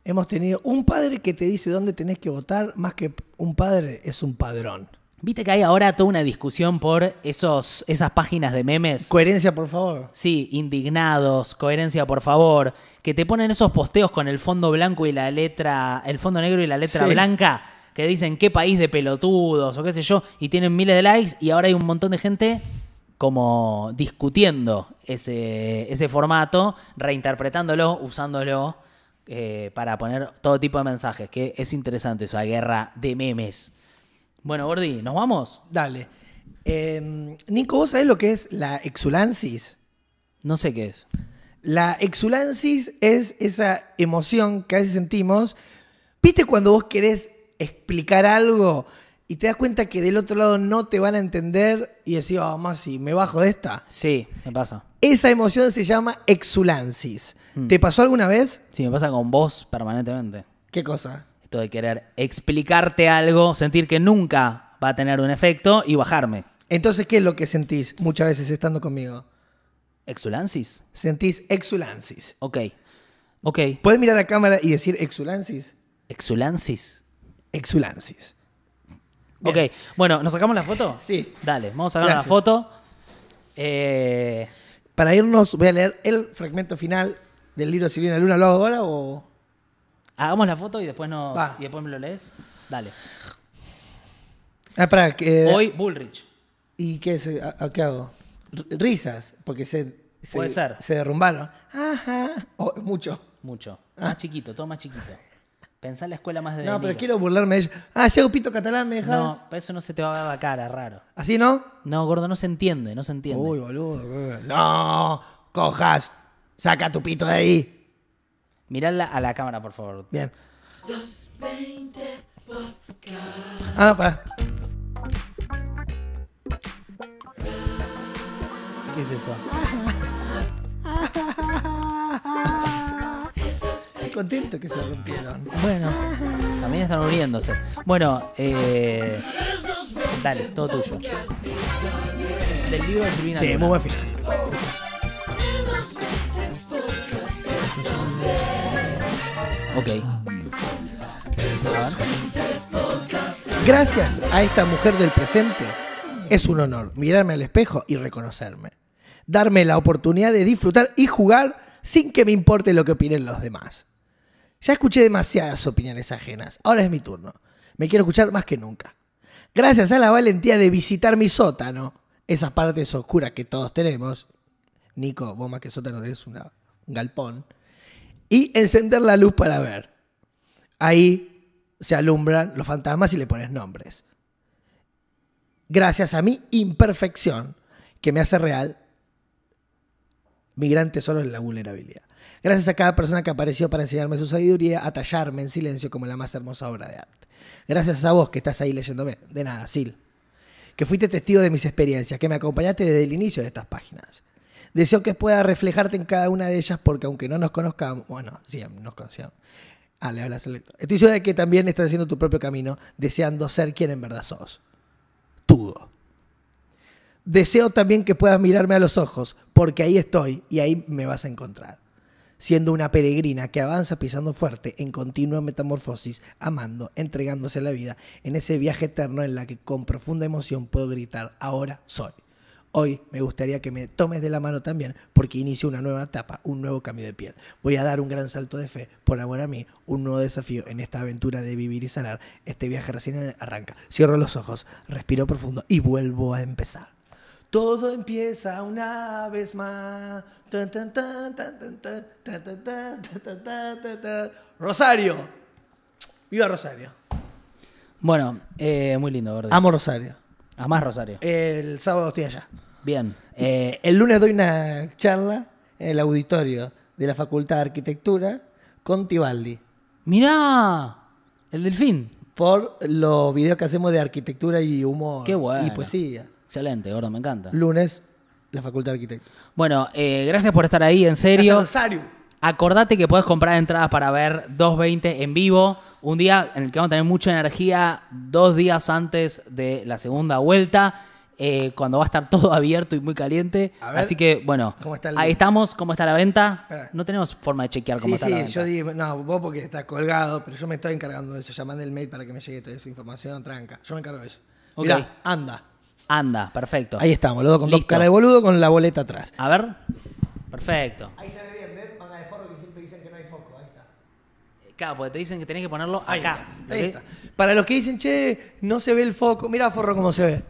hemos tenido un padre que te dice dónde tenés que votar, más que un padre es un padrón. Viste que hay ahora toda una discusión por esos, esas páginas de memes. Coherencia, por favor. Sí, indignados, coherencia, por favor. Que te ponen esos posteos con el fondo blanco y la letra, el fondo negro y la letra blanca, que dicen qué país de pelotudos o qué sé yo, y tienen miles de likes y ahora hay un montón de gente como discutiendo ese, ese formato, reinterpretándolo, usándolo. Eh, para poner todo tipo de mensajes, que es interesante esa guerra de memes. Bueno, Gordi, ¿nos vamos? Dale. Em, Nico, ¿vos sabés lo que es la exulansis? No sé qué es. La exulansis es esa emoción que a veces sentimos. ¿Viste cuando vos querés explicar algo y te das cuenta que del otro lado no te van a entender y decís, vamos, ah, más si me bajo de esta? Sí, me pasa. Esa emoción se llama exulansis. Hmm. ¿Te pasó alguna vez? Sí, me pasa con vos permanentemente. ¿Qué cosa? Esto de querer explicarte algo, sentir que nunca va a tener un efecto y bajarme. Entonces, ¿qué es lo que sentís muchas veces estando conmigo? ¿Exulansis? Sentís exulansis. Ok. Ok. ¿Puedes mirar a cámara y decir exulansis? Exulansis. Exulansis. Ok, bueno, ¿nos sacamos la foto? Sí. Dale, vamos a sacar la foto. Eh, Para irnos, voy a leer el fragmento final del libro Si viene la luna lo hago ahora o...? Hagamos la foto y después, nos, y después me lo lees. Dale. Ah, que- eh, Hoy Bullrich. ¿Y qué, es, a- qué hago? Risas, porque se, Puede se derrumbaron. Ajá. Oh, mucho. Mucho. Más chiquito, todo más chiquito. pensar en la escuela más de No, pero quiero burlarme de Ah, si hago pito catalán, me dejas. No, para eso no se te va a dar la cara, raro. ¿Así no? No, gordo, no se entiende, no se entiende. Uy, boludo. No, cojas. Saca tu pito de ahí. Miradla a la cámara, por favor. Bien. Ah, ah pa. ¿Qué es eso? Estoy contento que se rompieron. Bueno, también están uniéndose. Bueno, eh, dale, todo tuyo. Del libro de Sí, muy buen fin. Gracias a esta mujer del presente, es un honor mirarme al espejo y reconocerme. Darme la oportunidad de disfrutar y jugar sin que me importe lo que opinen los demás. Ya escuché demasiadas opiniones ajenas. Ahora es mi turno. Me quiero escuchar más que nunca. Gracias a la valentía de visitar mi sótano, esas partes oscuras que todos tenemos. Nico, vos más que sótano es un galpón y encender la luz para ver. Ahí se alumbran los fantasmas y le pones nombres. Gracias a mi imperfección que me hace real, mi gran tesoro es la vulnerabilidad. Gracias a cada persona que apareció para enseñarme su sabiduría, a tallarme en silencio como la más hermosa obra de arte. Gracias a vos que estás ahí leyéndome. De nada, Sil. Que fuiste testigo de mis experiencias, que me acompañaste desde el inicio de estas páginas. Deseo que pueda reflejarte en cada una de ellas porque aunque no nos conozcamos, bueno, sí, nos conocíamos. Ah, le hablas Estoy segura de que también estás haciendo tu propio camino, deseando ser quien en verdad sos. Tudo. Deseo también que puedas mirarme a los ojos, porque ahí estoy y ahí me vas a encontrar. Siendo una peregrina que avanza pisando fuerte, en continua metamorfosis, amando, entregándose a la vida, en ese viaje eterno en la que con profunda emoción puedo gritar, ahora soy. Hoy me gustaría que me tomes de la mano también porque inicio una nueva etapa, un nuevo cambio de piel. Voy a dar un gran salto de fe por amor a mí, un nuevo desafío en esta aventura de vivir y sanar. Este viaje recién arranca. Cierro los ojos, respiro profundo y vuelvo a empezar. Todo empieza una vez más. Rosario. Viva Rosario. Bueno, eh, muy lindo, ¿verdad? Amo Rosario. ¿Más, Rosario. El sábado estoy allá. Bien. Eh, el lunes doy una charla en el auditorio de la Facultad de Arquitectura con Tibaldi. Mirá, el delfín. Por los videos que hacemos de arquitectura y humor. Qué bueno. Y poesía. Excelente, gordo, me encanta. Lunes, la Facultad de Arquitectura. Bueno, eh, gracias por estar ahí, en serio. Rosario. Acordate que puedes comprar entradas para ver 220 en vivo. Un día en el que vamos a tener mucha energía, dos días antes de la segunda vuelta, eh, cuando va a estar todo abierto y muy caliente. Así que, bueno, ahí estamos, cómo está la venta. No tenemos forma de chequear cómo está la venta. Sí, yo digo, no, vos porque estás colgado, pero yo me estoy encargando de eso. Ya mandé el mail para que me llegue toda esa información, tranca. Yo me encargo de eso. Ok, anda. Anda, perfecto. Ahí estamos, boludo, con dos caras de boludo con la boleta atrás. A ver. Perfecto. Ahí se ve. porque te dicen que tenés que ponerlo acá. Para los que dicen, che, no se ve el foco, mira Forro cómo se ve.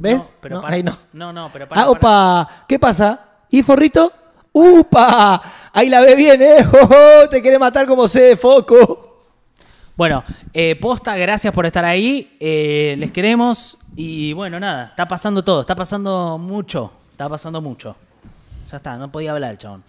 ¿Ves? No, pero no, para, ahí no. No, no, pero ah, para. opa, ¿qué pasa? ¿Y Forrito? ¡Upa! Ahí la ve bien, ¿eh? ¡Oh, oh, te quiere matar como se de foco. Bueno, eh, posta, gracias por estar ahí. Eh, les queremos. Y bueno, nada, está pasando todo, está pasando mucho. Está pasando mucho. Ya está, no podía hablar el chabón.